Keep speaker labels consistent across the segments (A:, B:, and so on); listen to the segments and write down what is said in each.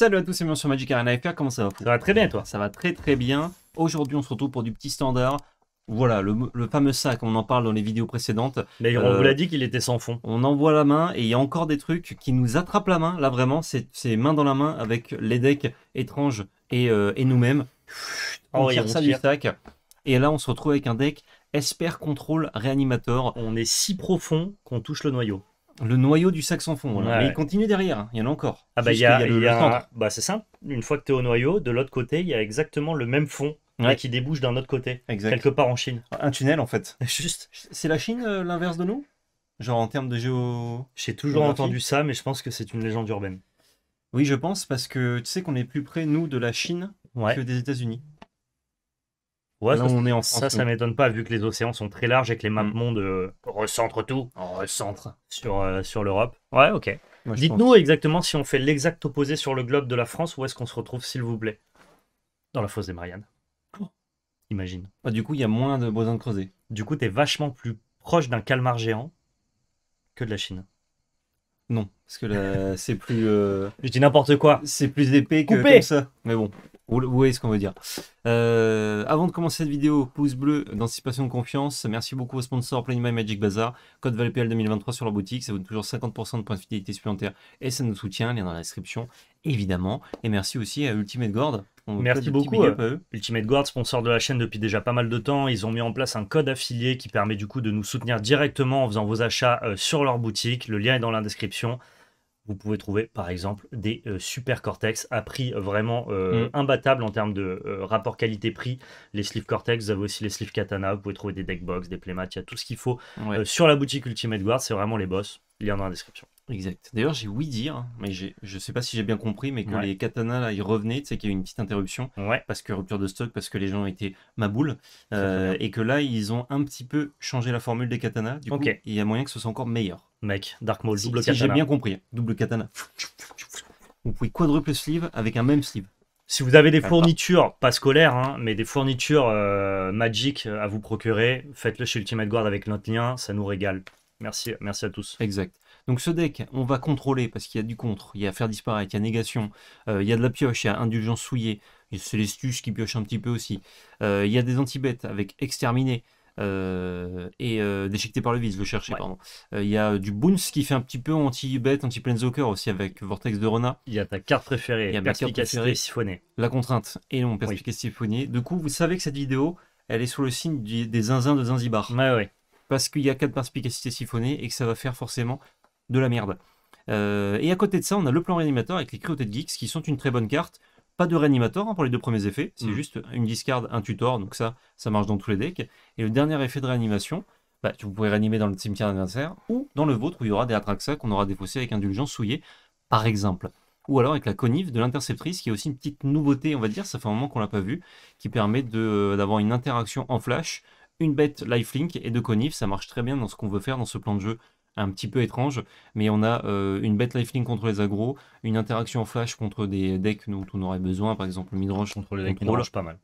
A: Salut à tous, c'est bien sur Magic Arena comment ça va Ça va très bien toi Ça va très très bien. Aujourd'hui on se retrouve pour du petit standard. Voilà, le, fameux sac, on en parle dans les vidéos précédentes. Mais on euh, vous l'a dit qu'il était sans fond. On envoie la main et il y a encore des trucs qui nous attrapent la main. Là vraiment, c'est main dans la main avec les decks étranges et, euh, nous-mêmes. Oh, on tire ça du sac. Et là on se retrouve avec un deck Esper Control Reanimator. On est si profond qu'on touche le noyau. Le noyau du sac Voilà. fond, Mais il continue derrière. Hein. Il y en a encore. Ah bah, il y a, bah c'est simple. Une fois que tu es au noyau, de l'autre côté, il y a exactement le même fond. qui débouche d'un autre côté, quelque part en Chine. Un tunnel en fait. Juste. C'est la Chine euh, l'inverse de nous Genre en termes de géo. J'ai toujours entendu ça, mais je pense que c'est une légende urbaine. Oui, je pense, parce que tu sais qu'on est plus près, nous, de la Chine que des États-Unis ça, on est en ça, ça m'étonne pas, vu que les océans sont très larges et que les maps mm. mondes euh, recentrent tout. On recentre sur, euh, sur l'Europe. Ouais, ok. Dites-nous exactement si on fait l'exact opposé sur le globe de la France, où est-ce qu'on se retrouve, s'il vous plaît Dans la fosse des Mariannes. Imagine. Ah, du coup, il y a moins de besoin de creuser. Du coup, t'es vachement plus proche d'un calmar géant que de la Chine. Non, parce que là, c'est plus. Euh, je dis n'importe quoi. C'est plus épais que comme ça. Mais bon. Vous, voyez ce qu'on veut dire. Euh, avant de commencer cette vidéo, pouce bleu d'anticipation de confiance. Merci beaucoup aux sponsors My Magic Bazaar. Code ValPL 2023 sur leur boutique. Ça vaut toujours 50% de points de fidélité supplémentaires et ça nous soutient. Lien dans la description, évidemment. Et merci aussi à Ultimate Guard. Merci beaucoup. Ultimate Guard, sponsor de la chaîne depuis déjà pas mal de temps. Ils ont mis en place un code affilié qui permet du coup de nous soutenir directement en faisant vos achats euh, sur leur boutique. Le lien est dans la description vous pouvez trouver par exemple des euh, super cortex à prix euh, vraiment euh, mm. imbattable en termes de rapport qualité-prix. Les sleeves cortex, vous avez aussi les sleeves katana, vous pouvez trouver des deck box, des playmats, il y a tout ce qu'il faut sur la boutique Ultimate Guard, c'est vraiment les boss. Lien dans la description. Exact. D'ailleurs, j'ai oui dire, hein, mais je sais pas si j'ai bien compris, mais que les katanas, là, ils revenaient, tu sais, qu'il y a une petite interruption, parce que rupture de stock, parce que les gens étaient ma boule, et que là, ils ont un petit peu changé la formule des katanas, du coup, il y a moyen que ce soit encore meilleur mec. Dark Maul, double katana. j'ai bien compris, hein. double katana. Vous pouvez quadruple sleeve avec un même sleeve. Si vous avez des fournitures, pas scolaires, hein, mais des fournitures euh, magiques à vous procurer, faites-le chez Ultimate Guard avec notre lien, ça nous régale. Merci, merci à tous. Exact. Donc ce deck, on va contrôler parce qu'il y a du contre, il y a faire disparaître, il y a négation, euh, il y a de la pioche, il y a indulgence souillée, c'est l'estuce qui pioche un petit peu aussi. Euh, il y a des anti-bêtes avec exterminer, euh, et euh, déchiqueté par le vice, le chercher, pardon. Euh, il y a du Boons qui fait un petit peu anti-bet, anti-planeswalker aussi avec Vortex de Rona. Il y a ta carte préférée, Perspicacité y siphonnée. La contrainte, et non, perspicacité siphonnée. Du coup, vous savez que cette vidéo, elle est sous le signe des zinzins de Zanzibar. Ouais, ouais. Parce qu'il y a quatre perspicacité siphonnées et que ça va faire forcément de la merde. et à côté de ça, on a le plan réanimateur avec les cryotets de geeks qui sont une très bonne carte pas de réanimateur hein, pour les deux premiers effets, c'est mm. juste une discard, un tutor, donc ça, ça marche dans tous les decks. Et le dernier effet de réanimation, bah, vous pouvez réanimer dans le cimetière d'adversaire ou dans le vôtre où il y aura des Atraxa qu'on aura défaussés avec indulgence souillée, par exemple. Ou alors avec la conive de l'interceptrice, qui est aussi une petite nouveauté, on va dire, ça fait un moment qu'on l'a pas vu, qui permet euh, d'avoir une interaction en flash, une bête lifelink et de conive, ça marche très bien dans ce qu'on veut faire dans ce plan de jeu un petit peu étrange, mais on a euh, une bête lifelink contre les agros, une interaction flash contre des decks dont on aurait besoin, par exemple le midrange contre les decks pas mal.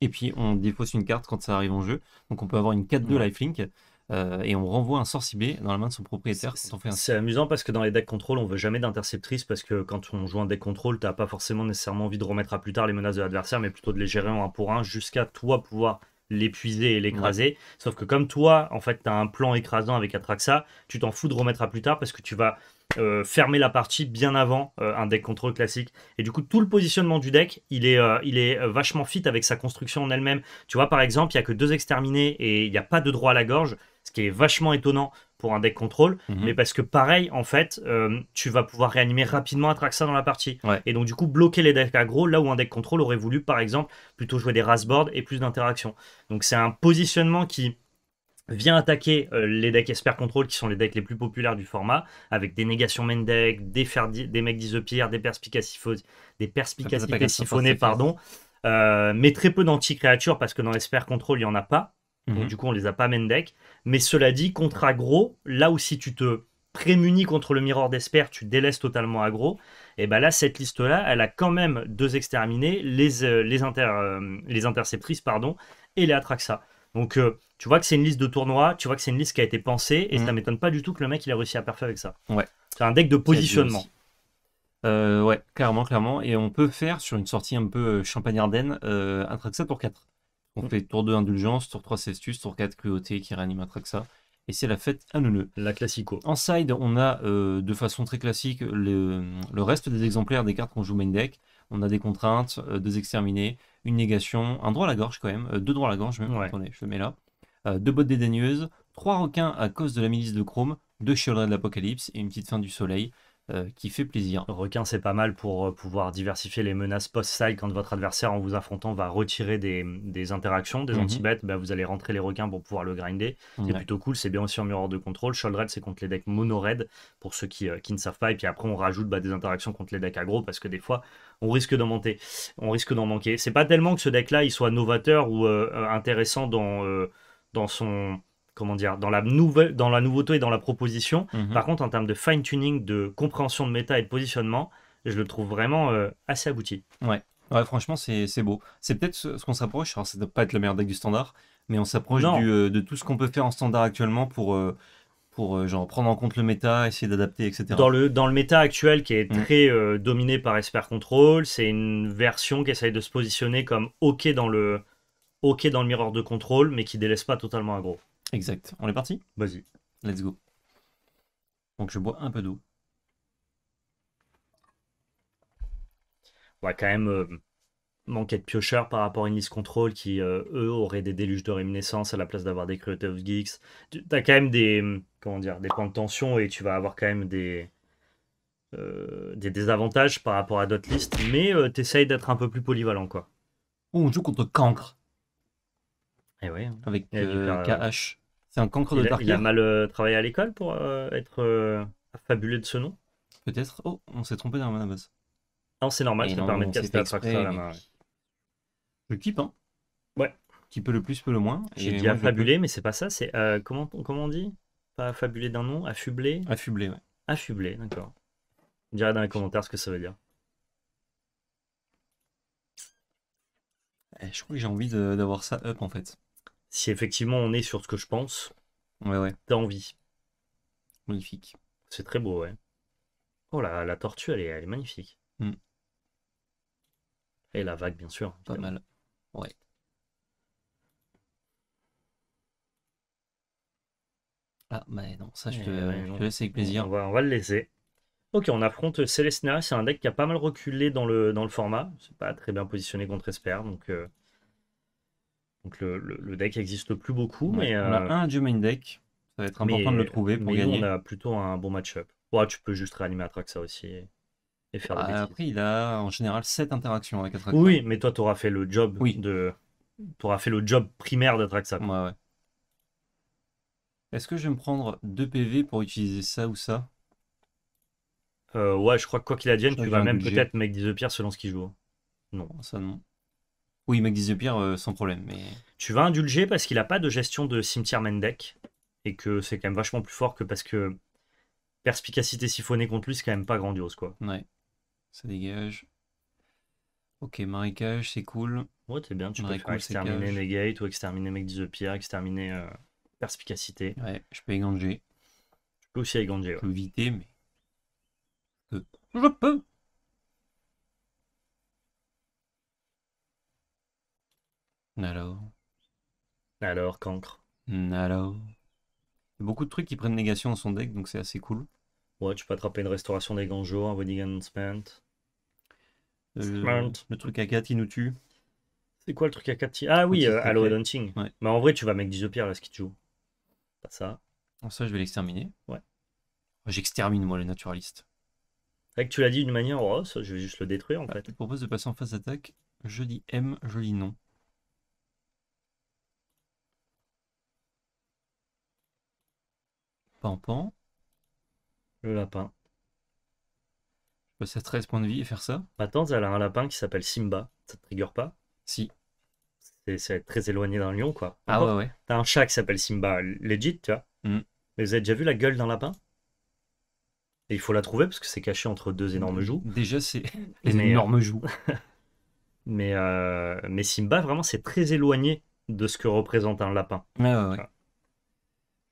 A: Et puis on défausse une carte quand ça arrive en jeu, donc on peut avoir une 4-2 lifelink. Euh, et on renvoie un sorcier dans la main de son propriétaire. C'est un... amusant parce que dans les decks contrôle, on veut jamais d'interceptrice parce que quand on joue un deck contrôle, t'as pas forcément nécessairement envie de remettre à plus tard les menaces de l'adversaire, mais plutôt de les gérer en un pour un jusqu'à toi pouvoir l'épuiser et l'écraser. Sauf que comme toi, en fait, tu as un plan écrasant avec Atraxa, tu t'en fous de remettre à plus tard parce que tu vas euh, fermer la partie bien avant euh, un deck contrôle classique. Et du coup, tout le positionnement du deck, il est, euh, il est vachement fit avec sa construction en elle-même. Tu vois, par exemple, il n'y a que deux exterminés et il n'y a pas de droit à la gorge, ce qui est vachement étonnant pour un deck contrôle, mhm. mais parce que pareil, en fait, euh, tu vas pouvoir réanimer rapidement Atraxa dans la partie. Et donc, du coup, bloquer les decks aggro là où un deck contrôle aurait voulu, par exemple, plutôt jouer des boards et plus d'interaction. Donc, c'est un positionnement qui vient attaquer euh, les decks Esper Control, qui sont les decks les plus populaires du format, avec des négations main deck, des, des mecs des perspicacités des perspicacités pardon, euh, mais très peu d'anti-créatures, parce que dans Esper Control, il n'y en a pas. Mhm. du coup, on les a pas main deck. Mais cela dit, contre aggro, là où si tu te prémunis contre le miroir d'Esper, tu délaisses totalement aggro, et bien là, cette liste-là, elle a quand même deux exterminés, les, euh, les, euh, les interceptrices pardon, et les Atraxa. Donc, euh, tu vois que c'est une liste de tournoi, tu vois que c'est une liste qui a été pensée, et ça ça mhm. m'étonne pas du tout que le mec il a réussi à parfait avec ça. Ouais. C'est un deck de positionnement. ouais, clairement, clairement. Et on peut faire sur une sortie un peu champagne-ardenne Atraxa tour pour 4. On mm. fait tour 2 indulgence, tour 3 cestus, tour 4 cruauté qui réanime ça Et c'est la fête à La classico. En side, on a euh, de façon très classique le, reste des exemplaires des cartes qu'on joue main deck. On a des contraintes, euh, deux exterminés, une négation, un droit à la gorge quand même, euh, deux droits à la gorge même. je le mets là. deux bottes dédaigneuses, trois requins à cause de la milice de Chrome, deux chiolets de l'apocalypse et une petite fin du soleil. Euh, qui fait plaisir. Requin, c'est pas mal pour euh, pouvoir diversifier les menaces post-side. Quand votre adversaire, en vous affrontant, va retirer des, interactions, des mhm. anti-bêtes, bah, vous allez rentrer les requins pour pouvoir le grinder. C'est plutôt cool. C'est bien aussi en miroir de contrôle. Shoulder c'est contre les decks mono pour ceux euh, qui, ne savent pas. Et puis après, on rajoute bah, des interactions contre les decks aggro, parce que des fois, on risque d'en monter. On risque d'en manquer. C'est pas tellement que ce deck-là, il soit novateur ou intéressant dans, dans son comment dire, dans la, nouvelle, dans la nouveauté et dans la proposition. Mhm. Par contre, en termes de fine-tuning, de compréhension de méta et de positionnement, je le trouve vraiment euh, assez abouti. Ouais. ouais franchement, c'est beau. C'est peut-être ce, qu'on s'approche, alors ça ne doit pas être le meilleur deck du standard, mais on s'approche euh, de tout ce qu'on peut faire en standard actuellement pour... Euh, pour genre, prendre en compte le méta, essayer d'adapter, etc. Dans le, dans le méta actuel qui est mhm. très dominé par Esper Control, c'est une version qui essaye de se positionner comme OK dans le, OK dans le miroir de contrôle, mais qui délaisse pas totalement gros. Exact. On est parti Vas-y. Let's go. Donc je bois un peu d'eau. Ouais, quand même, euh, manquer de piocheurs par rapport à liste Control qui, euh, eux, auraient des déluges de réminiscence à la place d'avoir des Creative Geeks. Tu as quand même des, comment dire, des points de tension et tu vas avoir quand même des, euh, des désavantages par rapport à d'autres listes, mais tu essayes d'être un peu plus polyvalent, quoi. on joue contre Cancre. Eh hein. Avec un euh, KH. Euh, c'est un cancre de il il a mal euh, travaillé à l'école pour être fabulé de ce nom Peut-être. Oh, on s'est trompé dans la base. Non, c'est normal, ça permet de la main. Je type hein Ouais. Qui peut le plus, peut le moins. J'ai dit affabulé, mais c'est pas ça. C'est comment, comment on dit Pas affabulé d'un nom, affublé Affublé, ouais. Affublé, d'accord. Dirais dans les commentaires ce que ça veut dire. Eh, je crois que j'ai envie d'avoir ça up en fait si effectivement on est sur ce que je pense, t'as envie. Magnifique. C'est très beau, ouais. Oh là, la tortue, elle est, magnifique. Mm. Et la vague, bien sûr. Pas mal. Ouais. Ah, bah non, ça je eh te, laisse avec plaisir. On va, le laisser. Ok, on affronte Celestina, c'est un deck qui a pas mal reculé dans le, dans le format. C'est pas très bien positionné contre Esper, donc euh, donc le, deck n'existe plus beaucoup. mais, on a euh, un du main deck. Ça va être important de le trouver pour mais gagner. on a plutôt un bon match-up. Ouais, tu peux juste réanimer Atraxa aussi et, faire faire ah, Après, il a en général 7 interactions avec Atraxa. Oui, hein. mais toi, tu auras fait le job oui. T'auras fait le job primaire d'Atraxa. Ouais, Est-ce que je vais me prendre 2 PV pour utiliser ça ou ça euh, Ouais, je crois que quoi qu'il advienne, tu vas même peut-être mec 10 pierres selon ce qu'il joue. Non. Oh, ça, non. Oui, Mec euh, sans problème. Mais... Tu vas indulger parce qu'il n'a pas de gestion de cimetière Mendek et que c'est quand même vachement plus fort que parce que perspicacité siphonnée contre lui, c'est quand même pas grandiose. quoi. Ouais, ça dégage. Ok, marécage, c'est cool. Ouais, t'es bien, tu peux exterminer Negate ou exterminer Mec de exterminer euh, perspicacité. Ouais, je peux éganger. Je peux aussi éganger. Je peux vider mais. Je peux. Alors Alors, cancre. Hmm, alors Beaucoup de trucs qui prennent négation dans son deck, donc c'est assez cool. Ouais, tu peux attraper une restauration des jours, un Winning spent. Euh, le truc à 4, il nous tue. C'est quoi le truc à 4 Ah oui, Halo euh, Hunting. Mais en vrai, tu vas mettre pierre là, ce qui te joue. Pas ça. ça, je vais l'exterminer. Ouais. J'extermine, moi, les naturalistes. C'est tu l'as dit d'une manière, oh, je vais juste le détruire en bah, fait. Je propose de passer en phase attaque. Je dis M, je dis non. Pampan. Le lapin. Je peux 13 points de vie et faire ça Attends, tante, elle un lapin qui s'appelle Simba. Ça te trigger pas Si. C'est très éloigné d'un lion, quoi. ah ouais, ouais. T'as un chat qui s'appelle Simba, legit, tu vois. Mm. Mais vous avez déjà vu la gueule d'un lapin Et il faut la trouver parce que c'est caché entre deux énormes joues. Déjà, c'est une énorme joue. mais, euh, euh, mais Simba, vraiment, c'est très éloigné de ce que représente un lapin. Ah ouais, ouais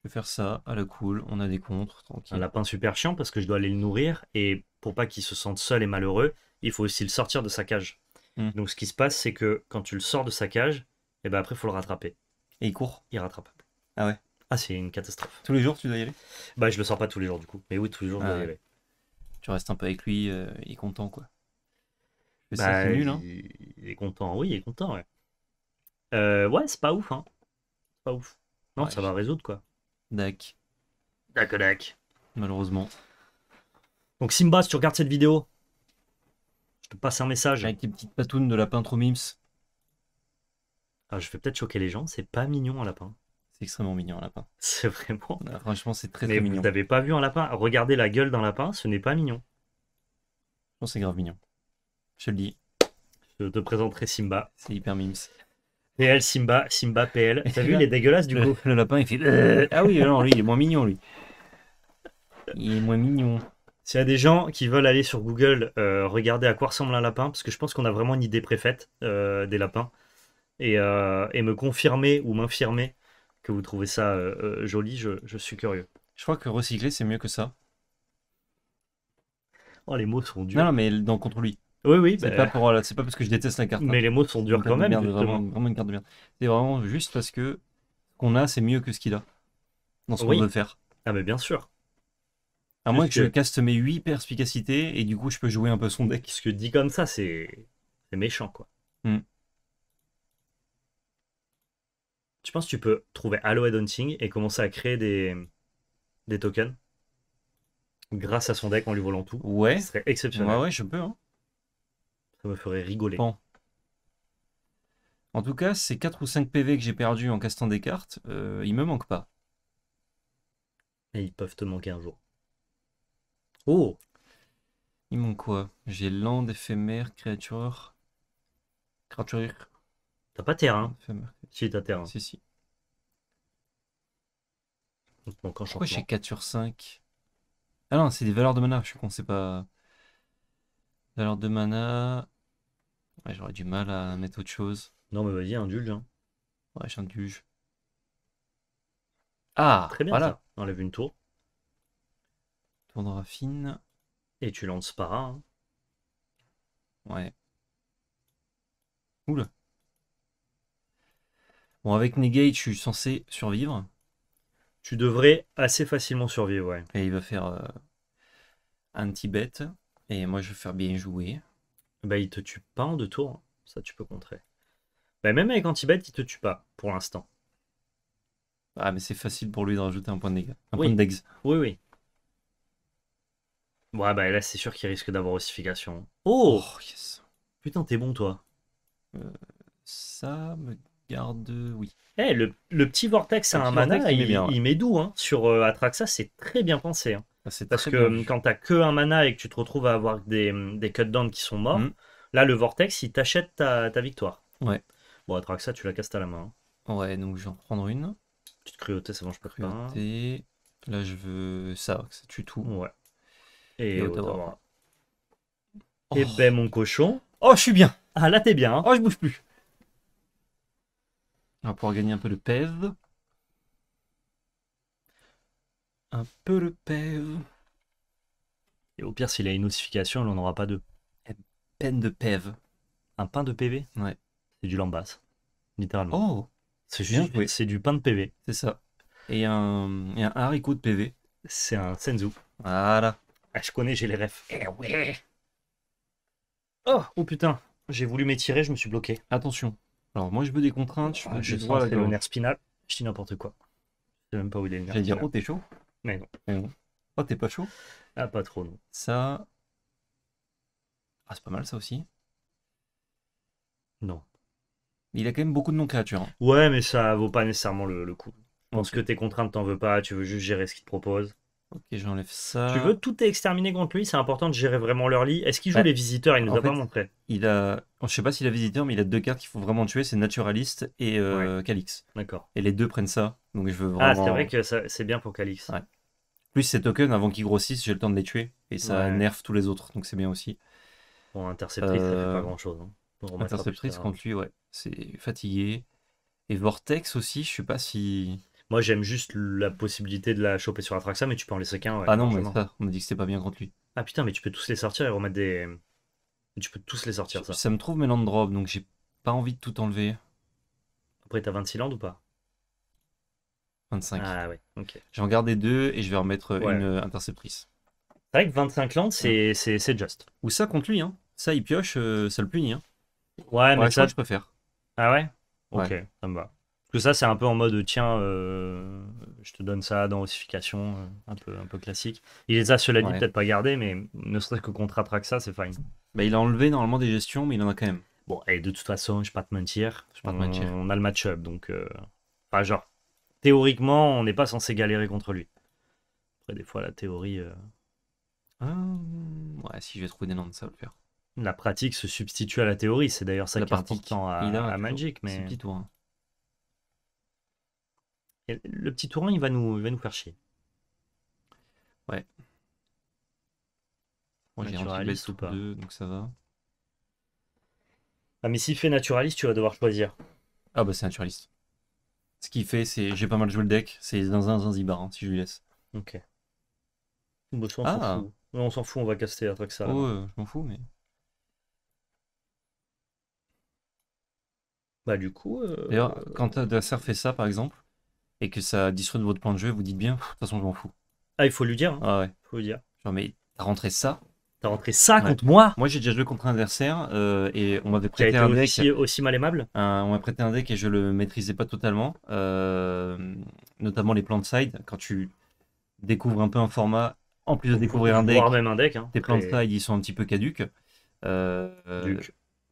A: faire ça à la cool, on a des contres, tranquille. Un lapin super chiant parce que je dois aller le nourrir et pour pas qu'il se sente seul et malheureux, il faut aussi le sortir de sa cage. Hmm. Donc ce qui se passe, c'est que quand tu le sors de sa cage, et eh ben après, il faut le rattraper. Et il court il rattrape Ah ouais Ah, c'est une catastrophe. Tous les jours, tu dois y aller Bah, je le sors pas tous les jours du coup. Mais oui, tous les jours, ah Tu restes un peu avec lui, euh, il est content quoi.
B: Bah, nul, hein.
A: Il est content, oui, il est content, ouais. Euh, ouais, c'est pas ouf, hein. Pas ouf. Non, ça va résoudre quoi. Dak. Dac, Malheureusement. Donc Simba, si tu regardes cette vidéo, je te passe un message. Avec tes petites patounes de lapin trop mims. Ah, je vais peut-être choquer les gens, c'est pas mignon un lapin. C'est extrêmement mignon un lapin. C'est vraiment. Ah, franchement, c'est très, très Mais Vous n'avez pas vu un lapin Regardez la gueule d'un lapin, ce n'est pas mignon. Non, c'est grave mignon. Je le dis. Je te présenterai Simba. C'est hyper mims. PL Simba, Simba PL. T'as vu, il est dégueulasse du coup. Le lapin, il fait. Euh, ah oui, alors lui, il est moins mignon, lui. Il est moins mignon. S'il y a des gens qui veulent aller sur Google euh, regarder à quoi ressemble un lapin, parce que je pense qu'on a vraiment une idée préfète euh, des lapins, et, me confirmer ou m'infirmer que vous trouvez ça joli, je, suis curieux. Je crois que recycler, c'est mieux que ça. Oh, les mots sont durs. Non, non mais dans contre lui. Oui, oui. Bah, euh, c'est pas, parce que je déteste la carte. Hein. Mais les mots sont durs quand même. vraiment, une carte de merde. C'est vraiment juste parce que ce qu'on a, c'est mieux que ce qu'il a dans ce qu'on veut faire. Ah, mais bien sûr. À moins que, je caste mes 8 perspicacités et du coup, je peux jouer un peu son deck. Ce que dit comme ça, c'est, méchant, quoi. Hmm. Tu penses que tu peux trouver Aloe Hunting et commencer à créer des, des tokens grâce à son deck en lui volant tout Ouais. Ce serait exceptionnel. Ouais, ouais, je peux. Hein me ferait rigoler. En tout cas, ces 4 ou 5 PV que j'ai perdu en castant des cartes, euh, ils me manquent pas. Et ils peuvent te manquer un jour. Oh Ils manquent quoi J'ai land, éphémère, créature. Créature. T'as pas terrain hein Si, t'as terrain. Hein. Si, si. Encore Pourquoi j'ai 4 sur 5 Ah non, c'est des valeurs de mana, je suis con, pas. Valeurs de mana j'aurais du mal à mettre autre chose. Non, mais vas-y, indulge. Hein. Ouais, j'indulge. Ah, Très bien, voilà. Enlève une tour. Tourne raffine. Et tu lances par hein. Ouais. Oula. Bon, avec Negate, je suis censé survivre. Tu devrais assez facilement survivre, ouais. Et il va faire euh, un petit bête. Et moi, je vais faire bien jouer bah, il te tue pas en deux tours. Hein. Ça, tu peux contrer. Bah, même avec Antibet, il te tue pas pour l'instant. Ah, mais c'est facile pour lui de rajouter un point de dégâts. Un oui. point de Oui, oui. Ouais, bah là, c'est sûr qu'il risque d'avoir ossification. Oh, oh yes. Putain, t'es bon, toi. Euh, ça me garde. Oui. Eh, le, petit Vortex à un mana, il, met doux. Hein, sur euh, Atraxa, c'est très bien pensé. Hein. Ah, c'est parce que hum, quand t'as que un mana et que tu te retrouves à avoir des, hum, des qui sont morts, hum. là le vortex il t'achète ta, victoire. Ouais. Bon, à ça tu la casses à la main. Hein. Ouais, donc je vais en prendre une. Petite cruauté, c'est bon, je peux pas. Là je veux ça, ça tue tout. Ouais. Et, oh. eh ben mon cochon. Oh, je suis bien. Ah là t'es bien. Hein. Oh, je bouge plus. On va pouvoir gagner un peu de pèse. un peu le père. Et au pire, s'il a une notification, on n'en aura pas deux. peine de PEV. Un pain de PV Ouais. C'est du lambasse, littéralement. Oh C'est juste c'est du pain de PV. C'est ça. Et un, haricot de PV. C'est un senzu. Voilà. Ah, je connais, j'ai les refs. Eh ouais Oh, oh putain J'ai voulu m'étirer, je me suis bloqué. Attention. Alors moi je veux des contraintes, je, ah, je, C'est le nerf spinal. Je dis n'importe quoi. Je sais même pas où il est le nerf. J'allais dire, oh t'es chaud mais non. Oh, t'es pas chaud Ah, pas trop, non. Ça. Ah, c'est pas mal, ça aussi. Non. Il a quand même beaucoup de non-créatures. Hein. Ouais, mais ça vaut pas nécessairement le, coup. Je pense que tes contraintes, t'en veux pas, tu veux juste gérer ce qu'il te propose. Ok, j'enlève ça. Tu veux tout est exterminé contre lui, c'est important de gérer vraiment leur lit. Est-ce qu'il joue les visiteurs Il nous a pas montré. Il a. Je sais pas s'il a visiteur, mais il a deux cartes qu'il faut vraiment tuer c'est Naturaliste et euh, Calix. D'accord. Et les deux prennent ça. Donc je veux vraiment. Ah, c'est vrai que c'est bien pour Calix. Ouais plus ces tokens, avant qu'ils grossissent, j'ai le temps de les tuer. Et ça nerf tous les autres, donc c'est bien aussi. Bon, Interceptrice, ça fait pas euh, grand chose. Hein. Interceptrice, contre hein. lui, ouais, c'est fatigué. Et Vortex aussi, je sais pas si. Moi, j'aime juste la possibilité de la choper sur Atraxa, mais tu peux en laisser qu'un. ah non, mais on a dit que c'était pas bien contre lui. Ah putain, mais tu peux tous les sortir et remettre des. Tu peux tous les sortir, ça. Ça me trouve mes land drop, donc j'ai pas envie de tout enlever. Après, t'as 26 landes ou pas 25. Ah ouais, ok. Je vais en deux et je vais remettre une euh, interceptrice. C'est vrai que 25 land, c'est just. juste. Ou ça compte lui, hein. Ça, il pioche, euh, ça le punit. Hein. Ouais, mais ça, je préfère. Ah ouais Ok, ça me va. Parce que ça, c'est un peu en mode, tiens, euh, je te donne ça dans ossification, un, peu, un peu classique. Il les a, cela dit, peut-être pas gardés, mais ne serait-ce que contre ça, c'est fine. Bah, il a enlevé normalement des gestions, mais il en a quand même. Bon, et de toute façon, je vais pas te mentir. Je pas te mentir. On a le match-up, donc. Pas genre, théoriquement, on n'est pas censé galérer contre lui. Après, des fois, la théorie. Euh, ah, ouais, si je vais trouver des noms, ça va le faire. la pratique se substitue à la théorie. C'est d'ailleurs ça La qui est à, Magic. Mais... Hein. Le petit tour, il va nous, il va nous faire chier. Ouais. j'ai un pas. donc ça va. Ah, mais s'il fait naturaliste, tu vas devoir choisir. Ah, bah, c'est naturaliste. Ce qui fait, c'est. J'ai pas mal joué le deck, c'est dans Zanzibar, hein, si je lui laisse. Ok. Bah, ah. on s'en fout. on va caster ça Oh, ça je m'en fous, mais. Bah, du coup. Euh, D'ailleurs, quand Dasser fait ça, par exemple, et que ça de votre plan de jeu, vous dites bien, de toute façon, je m'en fous. Ah, il faut lui dire. Hein. Ah ouais. Faut lui dire. Genre, mais t'as rentré ça, rentrer ça contre moi Moi, j'ai déjà joué contre un adversaire euh, et on m'avait prêté un deck. Aussi, mal aimable On m'a prêté un deck et je le maîtrisais pas totalement. Euh, notamment les plans de side. Quand tu découvres un peu un format, en plus de découvrir un deck, des même un deck hein. plans de side ils sont un petit peu caduques. Euh,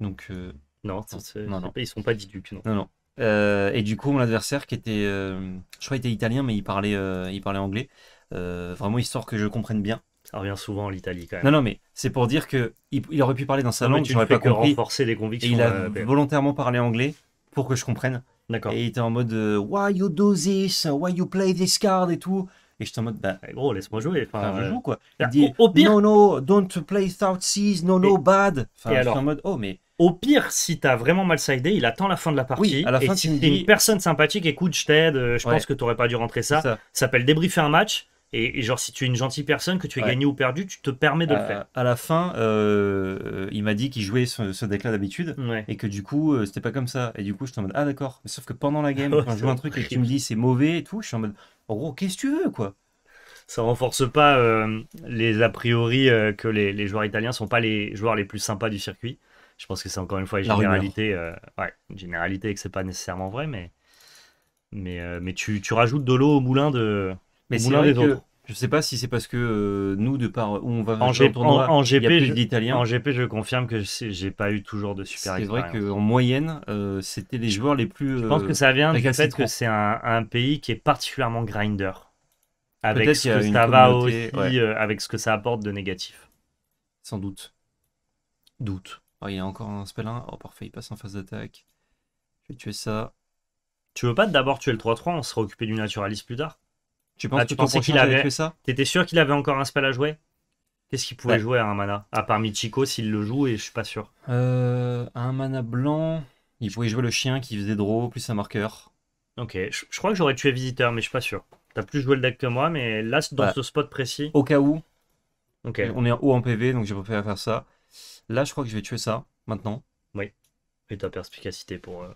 A: donc. non, ils sont pas dit Non, non. non. et du coup, mon adversaire qui était, je crois, qu'il était italien, mais il parlait, il parlait anglais. vraiment histoire que je comprenne bien. Ça revient souvent en Italie, quand même. Non, non, mais c'est pour dire que il, aurait pu parler dans sa non, langue, j'aurais pas que compris. renforcer les convictions. il a euh, volontairement parlé anglais pour que je comprenne. D'accord. Et il était en mode euh, Why you do this? Why you play this card et tout. Et j'étais en mode bah, eh, gros, laisse-moi jouer. Enfin, je euh, joue quoi. Il dit au, pire... No, no, don't play South Seas, no, no, bad. Enfin, et alors, en mode Oh, mais. Au pire, si t'as vraiment mal sidé, il attend la fin de la partie. Oui, à la fin, et si une personne sympathique, écoute, je t'aide, je pense que t'aurais pas dû rentrer ça. Ça s'appelle débriefer un match. Et, genre, si tu es une gentille personne, que tu es gagné ou perdu, tu te permets de le euh, faire. À la fin, euh, il m'a dit qu'il jouait ce, déclin d'habitude et que du coup, euh, c'était pas comme ça. Et du coup, je suis en mode ah d'accord. Mais sauf que pendant la game, quand je joue un truc et que tu me dis c'est mauvais et tout, je suis en mode gros qu'est-ce que tu veux quoi ça renforce pas les a priori que les, joueurs italiens sont pas les joueurs les plus sympas du circuit. Je pense que c'est encore une fois une généralité, ouais, une généralité et que c'est pas nécessairement vrai, mais mais, mais tu, rajoutes de l'eau au moulin de, mais c'est vrai que... Je sais pas si c'est parce que euh, nous, de par où on va en, en, GP, En GP, je confirme que j'ai pas eu toujours de super. C'est vrai qu'en moyenne, euh, c'était les joueurs les plus. je pense que euh, ça vient du fait que c'est un, pays qui est particulièrement grinder, avec ce que ça va aussi, avec ce que ça apporte de négatif. Sans doute. Doute. Oh, il y a encore un spellin. Oh parfait, il passe en phase d'attaque. Je vais tuer ça. Tu veux pas d'abord tuer le 3-3, on sera occupé du naturaliste plus tard tu ah, pensais qu'il avait fait ça T'étais sûr qu'il avait encore un spell à jouer Qu'est-ce qu'il pouvait jouer à un mana À part Michiko, s'il le joue, et je suis pas sûr. Euh, un mana blanc, il pouvait jouer le chien qui faisait draw plus un marqueur. Ok, je, crois que j'aurais tué Visiteur, mais je suis pas sûr. T'as plus joué le deck que moi, mais là, dans ce spot précis. Au cas où. Ok. Euh, on est en haut en PV, donc j'ai préféré faire ça. Là, je crois que je vais tuer ça, maintenant. Oui. Et t'as perspicacité pour. Euh,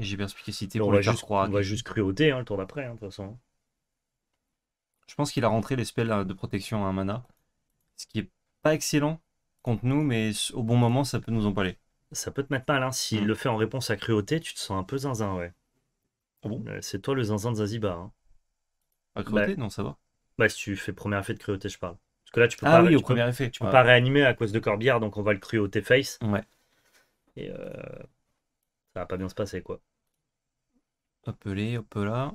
A: j'ai perspicacité pour le juste, On va juste cruauté hein, le tour d'après, hein, de toute façon. Je pense qu'il a rentré les spells euh, de protection à un mana. Ce qui est pas excellent contre nous, mais au bon moment, ça peut nous emballer. Ça peut te mettre mal, hein. S'il mm. le fait en réponse à cruauté, tu te sens un peu zinzin, ouais. Ah euh, c'est toi le zinzin de Zazibar. Hein. À cruauté bah, Non, ça va. Bah, si tu fais premier effet de cruauté, je parle. Parce que là, tu peux ah pas, oui, au peux, premier effet. Tu pas réanimer à cause de Corbière, donc on va le cruauté face. Ouais. Et euh, ça va pas bien se passer, quoi. Hop hop là.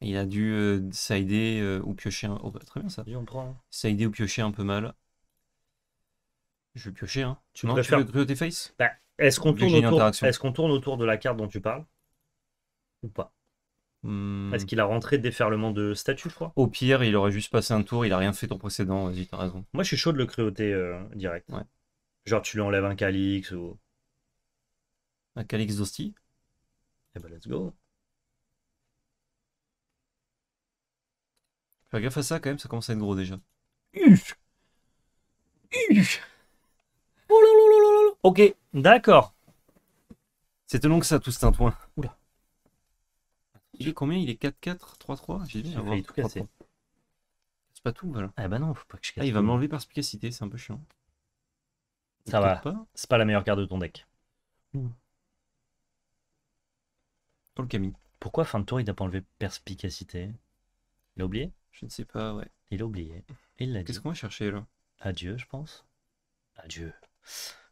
A: Il a dû euh, euh ou piocher un... Oh, bah, très bien ça. on hein. ou piocher un peu mal. Je vais piocher, hein. Tu non, préfères- tu veux face bah, Est-ce qu'on tourne, autour... est-ce qu'on tourne autour de la carte dont tu parles Ou pas hmm. Est-ce qu'il a rentré déferlement de statut, je crois Au pire, il aurait juste passé un tour, il a rien fait ton précédent, vas-y, t'as raison. Moi, je suis chaud de le cruauté euh, direct. Genre, tu lui enlèves un calix ou. Un Calix d'Hostie Eh ben, let's go. Fais gaffe à ça quand même, ça commence à être gros déjà. Oh ok, d'accord. C'est C'était que ça, tout c'est un point. Il est combien Il est 4-4, 3-3 J'ai bien. tout cassé C'est pas tout, voilà. Ah bah non, ah, il va m'enlever perspicacité c'est un peu chiant. Ça va. C'est pas la meilleure carte de ton deck. Pour le Camille. Pourquoi fin de tour il n'a pas enlevé perspicacité Il a oublié je ne sais pas, ouais. Il a oublié. Il l'a dit. Qu'est-ce qu'on va chercher là Adieu, je pense. Adieu.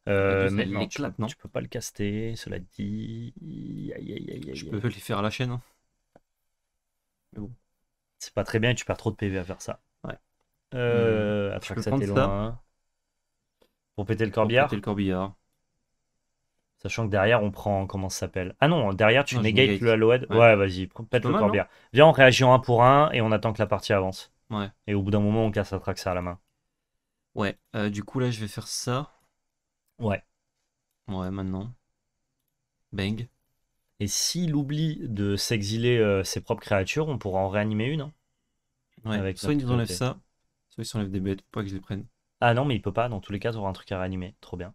A: Euh, mais non, tu, peux, peux pas le caster, cela dit. je peux le faire à la chaîne. Mais hein. C'est pas très bien, tu perds trop de PV à faire ça. Ouais. Euh, hmm. Pour péter le corbillard Pour péter le corbillard. Sachant que derrière, on prend. Comment ça s'appelle Ah non, derrière, tu negates le Halo Ouais, vas-y, pète le corbière. Viens, on réagit un pour un et on attend que la partie avance. Ouais. Et au bout d'un moment, on casse la ça à la main. Ouais, euh, du coup, là, je vais faire ça. Ouais. Ouais, maintenant. Bang. Et s'il oublie de s'exiler euh, ses propres créatures, on pourra en réanimer une. Hein. ouais, Avec soit il enlève ça, soit il s'enlève des bêtes, pas que je les prenne. Ah non, mais il peut pas, dans tous les cas, on un truc à réanimer. Trop bien.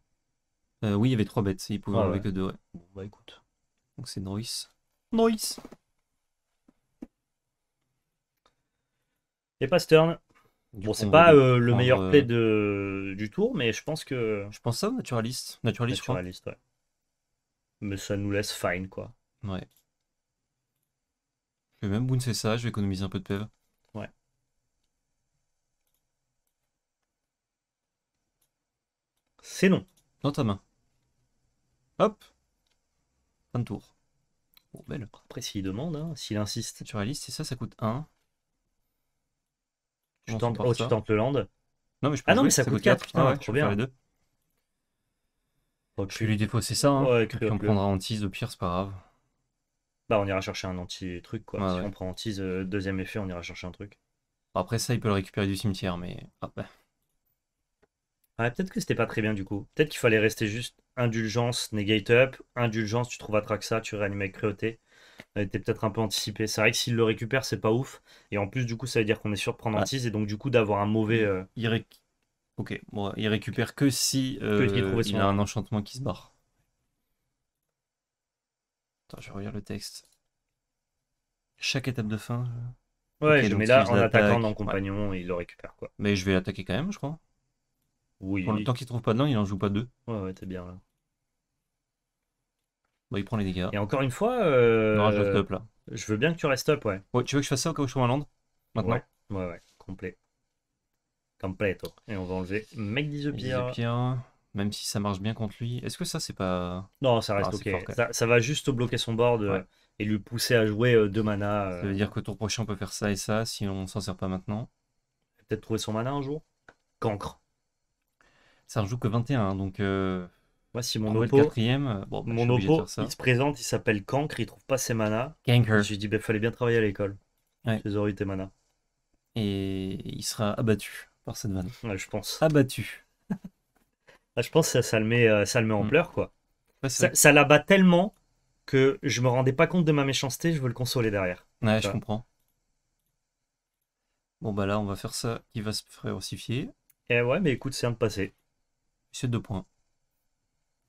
A: Euh, oui, il y avait trois bêtes, il pouvait ah enlever que deux. Bon, bah écoute. Donc c'est Noise. Noise Et pas Stern. bon, c'est pas euh, le meilleur euh, play de... du tour, mais je pense que. Je pense ça Naturaliste. Naturaliste, naturaliste ouais. Mais ça nous laisse fine, quoi. Ouais. Je vais même c'est ça, je vais économiser un peu de PV. Ouais. C'est non. Dans ta main. Hop. Fin de tour. Bon, belle. Après, s'il demande, hein, s'il insiste. Naturaliste, c'est ça, ça coûte 1. Tu, tentes, oh, tu tentes le land. Non, mais je ah peux Ah non, mais ça, coûte 4. Putain, ah trop bien. Les deux. Je vais lui défausser ça. Hein. puis on prendra prendra Antise, au pire, c'est pas grave. Bah, on ira chercher un anti-truc, quoi. si on prend Antise, euh, deuxième effet, on ira chercher un truc. Après ça, il peut le récupérer du cimetière, mais. Ah, peut-être que c'était pas très bien du coup. Peut-être qu'il fallait rester juste Indulgence, Negate Up. Indulgence, tu trouves à Atraxa, tu réanimes avec était euh, peut-être un peu anticipé, C'est vrai que s'il le récupère, c'est pas ouf. Et en plus, du coup, ça veut dire qu'on est sûr de prendre et donc, du coup, d'avoir un mauvais. Euh, ok, Il, il récupère que si euh, il, a un enchantement qui se barre. Attends, je vais le texte. Chaque étape de fin. Ouais, mais je mets là en attaquant dans compagnon il le récupère quoi. Mais je vais attaquer quand même, je crois. Oui. Pour le temps qu'il trouve pas dedans, il en joue pas deux. Ouais, ouais, t'es bien là il prend les dégâts. Et encore une fois. Euh, je veux bien que tu restes up, ouais. tu veux que je fasse ça au cas où je suis en land Maintenant Ouais, ouais, ouais. Complet. Et on va enlever mec 10 Même si ça marche bien contre lui. Est-ce que ça, c'est pas. Non, ça reste ah, ok. ça, va juste bloquer son board euh, et lui pousser à jouer euh, deux mana. Ça veut dire que tour prochain, on peut faire ça et ça si on s'en sert pas maintenant. Peut-être trouver son mana un jour Cancre. Ça joue que 21, donc. Moi, si mon oppo, quatrième, euh, bah, mon oppo il se présente, il s'appelle Cancre, il trouve pas ses manas. Je lui dis, il bah, fallait bien travailler à l'école. Ouais. eu tes manas. Et il sera abattu par cette vanne. je pense. Abattu. Ah, je pense que ça, le met, euh, ça en hmm. pleurs, quoi. ça, l'abat tellement que je me rendais pas compte de ma méchanceté, je veux le consoler derrière. Ouais, je comprends. Bon, bah là, on va faire ça. Il va se frérocifier. Et Eh ouais, mais écoute, c'est un de passé. C'est deux points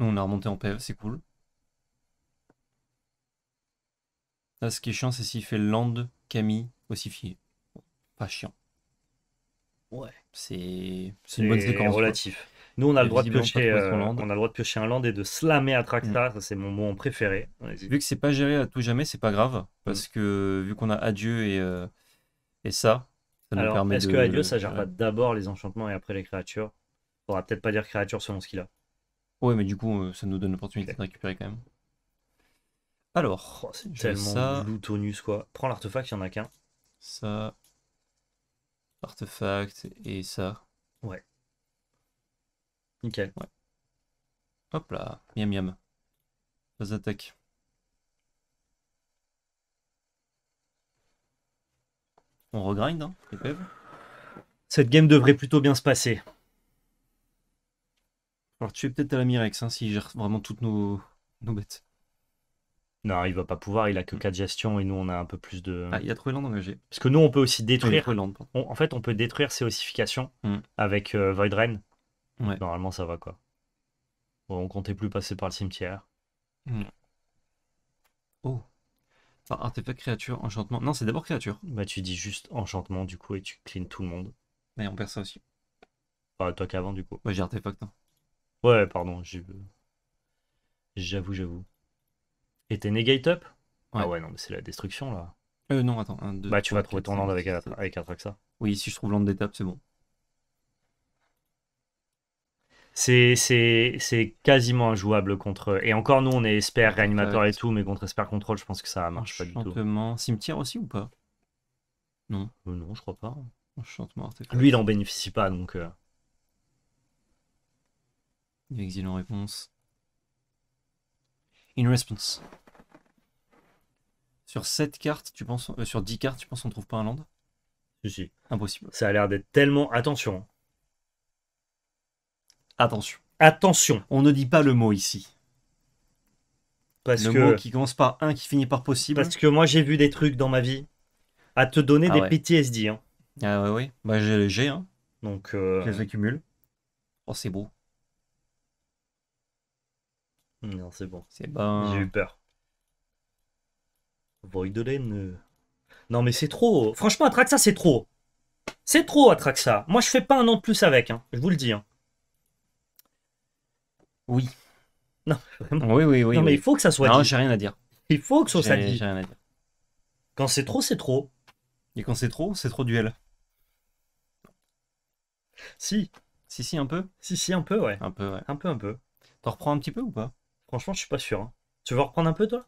A: on a remonté en PV, c'est cool. Là, ce qui est chiant, c'est s'il fait Land, Camille, ossifié. Pas chiant. Ouais. C'est une bonne séquence. relatif. Nous, on a, le droit de piocher, euh, on a le droit de piocher un land et de slammer à Tracta. Mm. Ça, c'est mon mot préféré. Vu que c'est pas géré à tout jamais, c'est pas grave. Mm. Parce que vu qu'on a Adieu et, euh, ça, ça nous permet de. Est-ce que Adieu, ça gère pas d'abord les enchantements et après les créatures On pourra peut-être pas dire créatures selon ce qu'il a. Ouais, mais du coup, euh, ça nous donne l'opportunité de récupérer quand même. Alors, oh, c'est tellement ça. quoi. Prends l'artefact, il n'y en a qu'un. Ça. Artefact et ça. Ouais. Nickel. Ouais. Hop là, miam miam. Face attaque. On regrind, hein, Cette game devrait plutôt bien se passer. Alors tu es peut-être à la Mirex, hein, s'il gère vraiment toutes nos, nos bêtes. Non, il va pas pouvoir, il a que 4 hmm. gestions et nous on a un peu plus de. Ah, il y a trouvé engagé. Parce que nous on peut aussi détruire. en fait, on peut détruire ses ossifications hmm. avec euh, Void Rain. Normalement ça va quoi. on comptait plus passer par le cimetière. Hmm. Oh. Enfin, artefact, créature, enchantement. Non, c'est d'abord créature. Bah tu dis juste enchantement du coup et tu clean tout le monde. Mais on perd ça aussi. Bah toi qu'avant du coup. Bah j'ai artefact. Hein. Ouais, pardon, j'avoue, j'avoue. Et t'es negate up Ah ouais, non, mais c'est la destruction là. Euh, non, attends, Bah, tu vas trouver ton land avec, un avec, ça Oui, si je trouve land d'étape, c'est bon. C'est quasiment injouable contre. Et encore, nous, on est espère réanimateur et tout, mais contre espère contrôle, je pense que ça marche pas du tout. Cimetière aussi ou pas Non. Euh, non, je crois pas. Enchantement Lui, il en bénéficie pas, donc. Euh exil en réponse. In response. Sur 7 cartes, tu penses, euh, sur 10 cartes, tu penses qu'on trouve pas un land Si, Impossible. Ça a l'air d'être tellement. Attention. Hein. Attention. Attention. On ne dit pas le mot ici. Parce le mot qui commence par un qui finit par possible. Parce que moi j'ai vu des trucs dans ma vie à te donner ah des petits PTSD. Hein. Ah ouais, ouais. Bah j'ai, hein. Donc. Euh, Je les accumule. Oh, c'est beau. Non, c'est bon. C'est bon. J'ai eu peur. de laine. Non, mais c'est trop. Franchement, Atraxa, c'est trop. C'est trop, Atraxa. Moi, je fais pas un an de plus avec. Hein. Je vous le dis. Hein. Oui. Non, Oui, oui, oui. Non, mais il faut que ça soit non, j'ai rien à dire. Il faut que ça soit Quand c'est trop, c'est trop. Et quand c'est trop, c'est trop duel. Si. Si, si, un peu Si, si, un peu, ouais. Un peu, ouais. Un peu, un peu. T'en reprends un petit peu ou pas Franchement, je suis pas sûr. Hein. Tu veux reprendre un peu, toi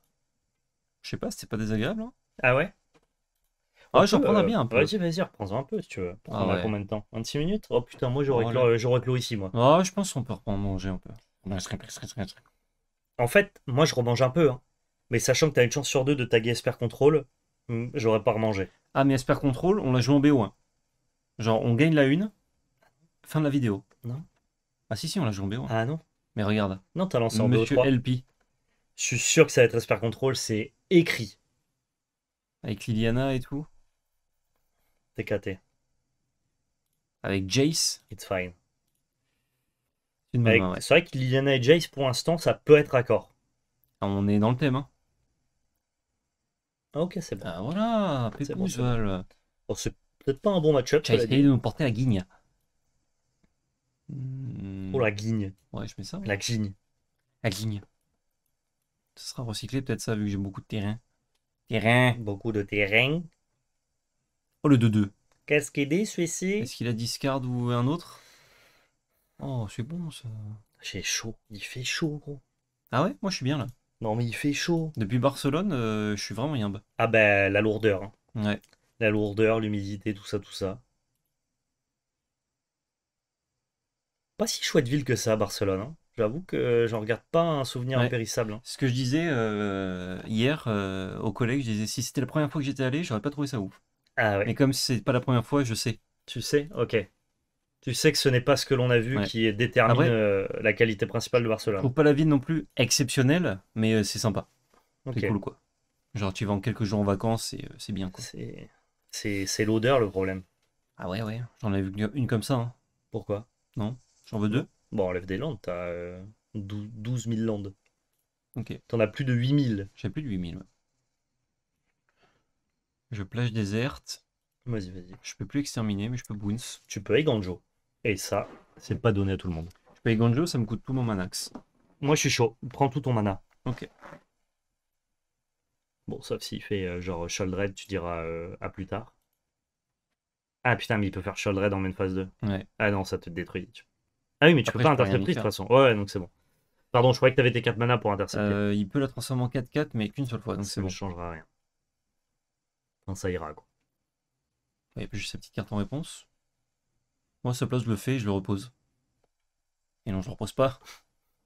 A: Je sais pas, c'était pas désagréable. hein. Ah ouais
B: Ah, j'en prendrais euh, bien un peu. Vas-y,
A: vas-y, reprends-en un peu si tu veux. On a ah combien de temps 26 minutes Oh putain, moi euh, j'aurais clos- ici, moi. Ah, je pense qu'on peut reprendre manger un peu. En fait, moi je remange un peu, hein. mais sachant que t'as une chance sur deux de taguer Esper Control, hmm, j'aurais pas remangé. Ah, mais Esper Control, on l'a joué en BO1. Genre, on gagne la une, fin de la vidéo. Non. Ah, si, si, on l'a joué en BO1. Ah non mais regarde. Non, t'as lancé en 2 Monsieur LP. Je suis sûr que ça va être Esper Control, c'est écrit. Avec Liliana et tout. TKT. Avec Jace. It's fine. C'est vrai que Liliana et Jace, pour l'instant, ça peut être accord. Ah, on est dans le thème. Hein. Ah, ok, c'est bon. Ah, voilà, c'est peut-être pas un bon match-up. essayé de nous porter la guigne. Hmm. Oh, la guigne. Ouais, je mets ça. La guigne. La guigne. Ce sera recyclé peut-être ça, vu que j'ai beaucoup de terrain. Terrain. Beaucoup de terrain. Oh le 2-2. Qu'est-ce qu'il dit celui-ci Est-ce qu'il a discard ou un autre Oh, c'est bon ça. J'ai chaud. Il fait chaud, gros. Ah ouais Moi je suis bien là. Non, mais il fait chaud. Depuis Barcelone, euh, je suis vraiment yimbe. Ah ben, la lourdeur. Hein. Ouais. La lourdeur, l'humidité, tout ça, tout ça. pas si chouette ville que ça, Barcelone. Hein. J'avoue que euh, j'en regarde pas un souvenir impérissable. Hein. Ce que je disais euh, hier euh, au collègue, je disais si c'était la première fois que j'étais allé, j'aurais pas trouvé ça ouf. Ah Mais comme c'est pas la première fois, je sais. Tu sais, ok. Tu sais que ce n'est pas ce que l'on a vu qui détermine la qualité principale de Barcelone. Je pas la ville non plus exceptionnelle, mais c'est sympa. C'est cool quoi. Genre tu vas en quelques jours en vacances et c'est bien quoi. C'est l'odeur le problème. Ah ouais ouais, j'en ai vu une comme ça. Hein. Pourquoi Non J'en veux deux Bon, enlève des landes, t'as 12 euh, 000 landes. Ok. T'en as plus de 8000. J'ai plus de 8000, ouais. Je plage déserte. Vas-y, vas-y. Je peux plus exterminer, mais je peux boons. Tu peux Eganjo. Et ça, c'est pas donné à tout le monde. Je peux Eganjo, ça me coûte tout mon manax. Moi, je suis chaud. Prends tout ton mana. Ok. Bon, sauf s'il fait euh, genre Shouldred, tu diras euh, à plus tard. Ah putain, mais il peut faire Shouldred en main phase 2. Ouais. Ah non, ça te détruit. Ah oui, mais tu peux pas intercepter de toute façon. Ouais, donc c'est bon. Pardon, je croyais que t'avais avais tes 4 mana pour intercepter. Euh, il peut la transformer en 4-4, mais qu'une seule fois, donc Ça ne changera rien. ça ira, quoi. Ouais, a juste sa petite carte en réponse. Moi, ce place, je le fais et je le repose. Et non, je le repose pas.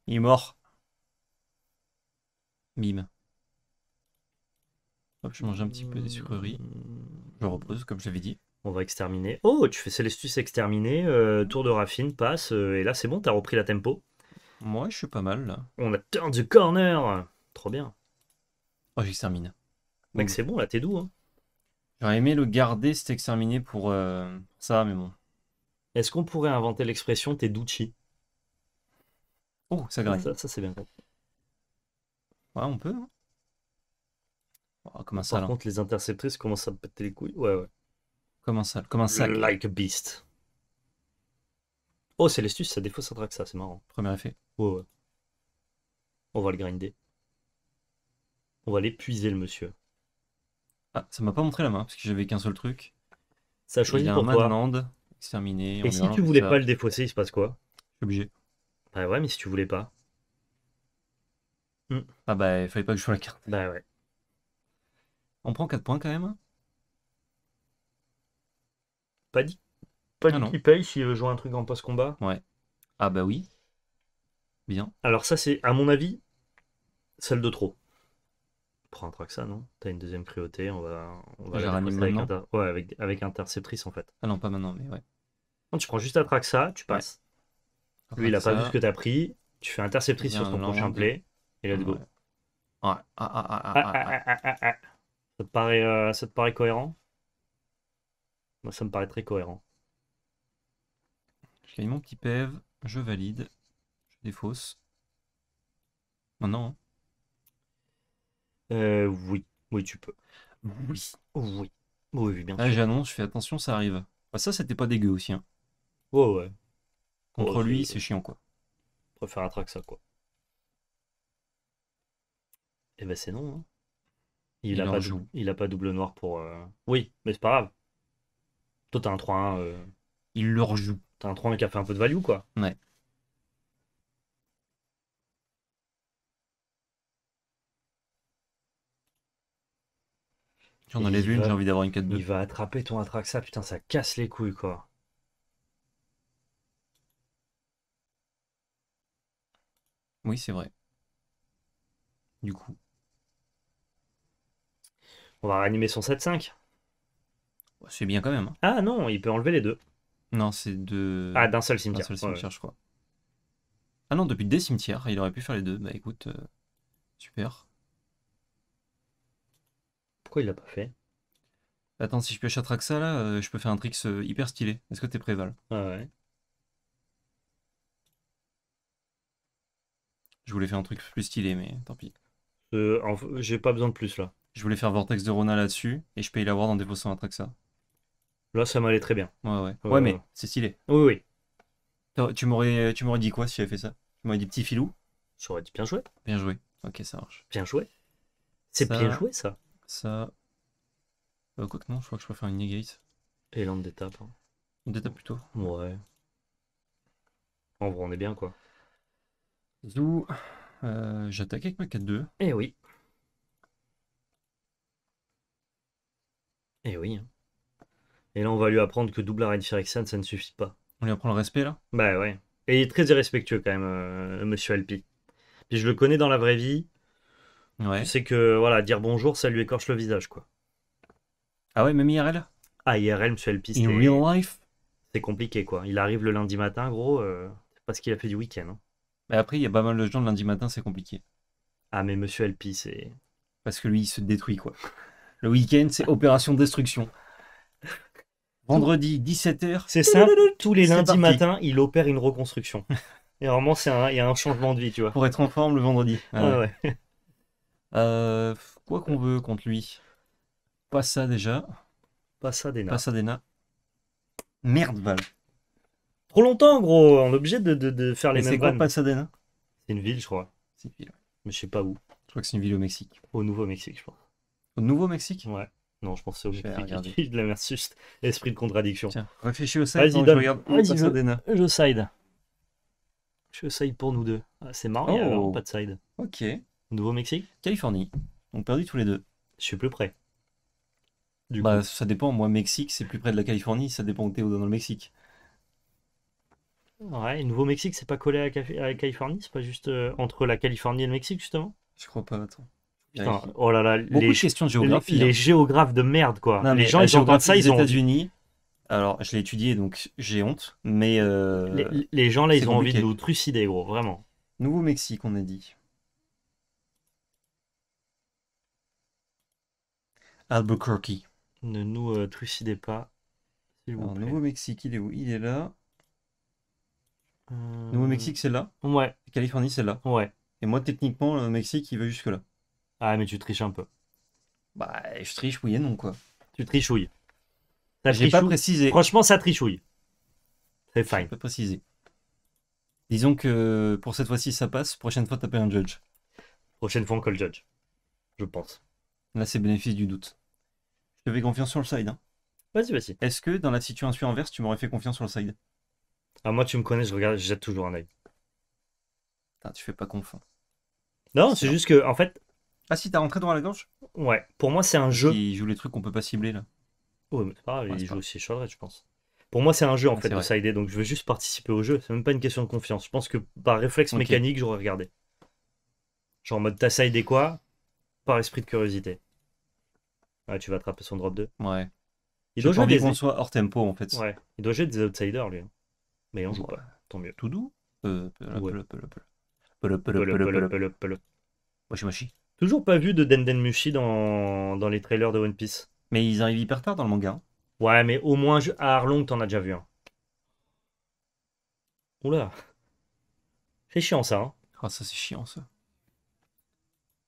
A: Il est mort. Mime. Hop, je mange un petit peu des sucreries. Je repose, comme je l'avais dit. On va exterminer. Oh, tu fais Celestus exterminer, euh, tour de Raffine, passe, euh, et là c'est bon, t'as repris la tempo. Moi, je suis pas mal là. On a turn the corner Trop bien. Oh, j'extermine. Mec, c'est bon, là t'es doux. Hein. J'aurais aimé le garder, cet exterminé pour euh, ça, mais bon. Est-ce qu'on pourrait inventer l'expression t'es douchi Oh, ça va, Ça, c'est bien. Ouais, on peut. Hein. Oh, comment ça Par contre, les interceptrices commencent à péter les couilles. Ouais, ouais. Comment ça Comme un Like a beast. Oh, l'astuce, ça défausse un ça, c'est marrant. Premier effet. ouais. On va le grinder. On va l'épuiser, le monsieur. Ah, ça m'a pas montré la main, parce que j'avais qu'un seul truc. Ça a choisi terminé Et si tu voulais pas le défausser, il se passe quoi Je suis obligé. Bah ouais, mais si tu voulais pas. Ah bah, il fallait pas que je joue la carte. Bah ouais. On prend 4 points quand même pas dit, pas ah qu'il paye s'il veut jouer un truc en post-combat. Ouais. Ah bah oui. Bien. Alors ça, c'est, à mon avis, celle de trop. Prends un ça non T'as une deuxième cruauté on va... On va avec, avec, Interceptrice, en fait. Ah non, pas maintenant, mais ouais. tu prends juste un ça tu passes. Lui, il a pas vu ce que t'as pris. Tu fais Interceptrice sur ton prochain play. Et let's go. Ouais. paraît, ça te paraît cohérent ça me paraît très cohérent. Je gagne mon petit pève, je valide, je défausse. Maintenant, hein. euh, oui, oui, tu peux. Oui, oui. bien j'annonce, je fais attention, ça arrive. Bah, ça, c'était pas dégueu aussi. Hein. Ouais, ouais. Contre lui, c'est chiant, quoi. Je préfère attraper ça, quoi. Eh ben, c'est non. Hein. Il, a pas il a pas double noir pour. Euh, oui, mais c'est pas grave. Toi, t'as un 3-1, euh, il le rejoue. T'as un 3-1 qui a fait un peu de value, quoi. Ouais. tu on en les une, j'ai envie d'avoir une 4-2. Il va attraper ton Atraxa, putain, ça casse les couilles, quoi. Oui, c'est vrai. Du coup. On va réanimer son 7-5. C'est bien quand même. Hein. Ah non, il peut enlever les deux. Non, c'est de. Ah, d'un seul cimetière. seul cimetière, je crois. Ah non, depuis des cimetières, il aurait pu faire les deux. Bah écoute, euh, super. Pourquoi il l'a pas fait Attends, si je pioche à Traxa là, euh, je peux faire un trick euh, hyper stylé. Est-ce que t'es prêt, Val Ah ouais. Je voulais faire un truc plus stylé, mais tant pis. J'ai pas besoin de plus là. Je voulais faire Vortex de Rona là-dessus, et je paye l'avoir dans en à Traxa. Là, ça m'allait très bien. Ouais, ouais. Euh, ouais mais c'est stylé. Oui, oui. tu m'aurais, tu m'aurais dit quoi si j'avais fait ça Tu m'aurais dit petit filou J'aurais dit bien joué. Bien joué. Ok, ça marche. Bien joué. C'est bien joué, ça. Ça. Euh, quoi que non, je crois que je préfère une negate. Et l'onde d'étape. Une hein. D'étape plutôt. Ouais. En vrai, on est bien, quoi. Zou, euh, j'attaque avec ma 4-2. Eh oui. Eh oui. Hein. Et là, on va lui apprendre que double arène ça ne suffit pas. On lui apprend le respect, là Bah ouais. Et il est très irrespectueux, quand même, euh, monsieur LP. Puis je le connais dans la vraie vie. Ouais. Tu sais que, voilà, dire bonjour, ça lui écorche le visage, quoi. Ah ouais, même IRL Ah, IRL, monsieur LP. C'est compliqué, quoi. Il arrive le lundi matin, gros. Euh, parce qu'il a fait du week-end. Mais hein. bah après, il y a pas mal de gens, le lundi matin, c'est compliqué. Ah, mais monsieur LP, c'est. Parce que lui, il se détruit, quoi. Le week-end, c'est opération destruction vendredi 17h. C'est ça, tous les lundis matin il opère une reconstruction. Et vraiment, il y a un changement de vie, tu vois. Pour être en forme le vendredi. ouais. Euh, quoi qu'on veut contre lui. Pas ça déjà. Pas ça Pas ça Merde, Val. Trop longtemps, gros. On est obligé de, faire les mêmes C'est quoi Pasadena C'est une ville, je crois. C'est une ville. Mais je sais pas où. Je crois que c'est une ville au Mexique. Au Nouveau-Mexique, je pense. Au Nouveau-Mexique Ouais. Non, je pense que c'est au la Esprit de contradiction. réfléchis au side. Vas-y, je Je, side. Je side pour nous deux. Ah, c'est marrant, a oh. pas de side. Ok. Nouveau-Mexique Californie. On perdu tous les deux. Je suis plus près. Bah, ça dépend. Moi, Mexique, c'est plus près de la Californie. Ça dépend où t'es dans le Mexique. Ouais, Nouveau-Mexique, c'est pas collé à la Californie C'est pas juste euh, entre la Californie et le Mexique, justement Je crois pas, attends. Putain, oh là là, Beaucoup de questions de géographie Les, hein. géographes de merde, quoi. les gens, ils de ça, ils États-Unis. Alors, je l'ai étudié, donc j'ai honte, mais. Euh, les, gens, là, ils ont envie de nous trucider, gros, vraiment. Nouveau-Mexique, on a dit. Albuquerque. Ne nous euh, trucidez pas. Nouveau-Mexique, il est où Il est là. Euh, Nouveau-Mexique, c'est là Ouais. Californie, c'est là. Ouais. Et moi, techniquement, le Mexique, il va jusque-là. Ah, mais tu triches un peu. Bah, je triche, oui et non, quoi. Tu trichouilles. Ça J'ai pas précisé. Franchement, ça trichouille. C'est fine. Pas précisé. Disons que pour cette fois-ci, ça passe. Prochaine fois, t'appelles un judge. Prochaine fois, on call judge. Je pense. Là, c'est bénéfice du doute. Je te fais confiance sur le side. Hein. Vas-y, vas-y. Est-ce que dans la situation inverse, tu m'aurais fait confiance sur le side Ah, moi, tu me connais, je regarde, je jette toujours un œil. tu fais pas confiance. Non, c'est juste que, en fait, ah si, t'as rentré dans la gauche. Ouais, pour moi c'est un jeu. Il joue les trucs qu'on peut pas cibler là. Ouais, mais c'est pas grave, il joue aussi je pense. Pour moi, c'est un jeu en fait de Side donc je veux juste participer au jeu. C'est même pas une question de confiance. Je pense que par réflexe mécanique, j'aurais regardé. Genre en mode t'as Side quoi Par esprit de curiosité. Ouais tu vas attraper son drop 2. Ouais. Il doit jouer des... qu'on soit hors tempo en fait. Ouais, il doit jouer des outsiders lui. Mais on joue pas, tant mieux. Tout doux Moshi moshi. Toujours pas vu de Denden Mushi dans, les trailers de One Piece. Mais ils arrivent hyper tard dans le manga. Hein. Ouais, mais au moins à Arlong, t'en as déjà vu un. Oula. C'est chiant ça. Hein. Ah, ça c'est chiant ça.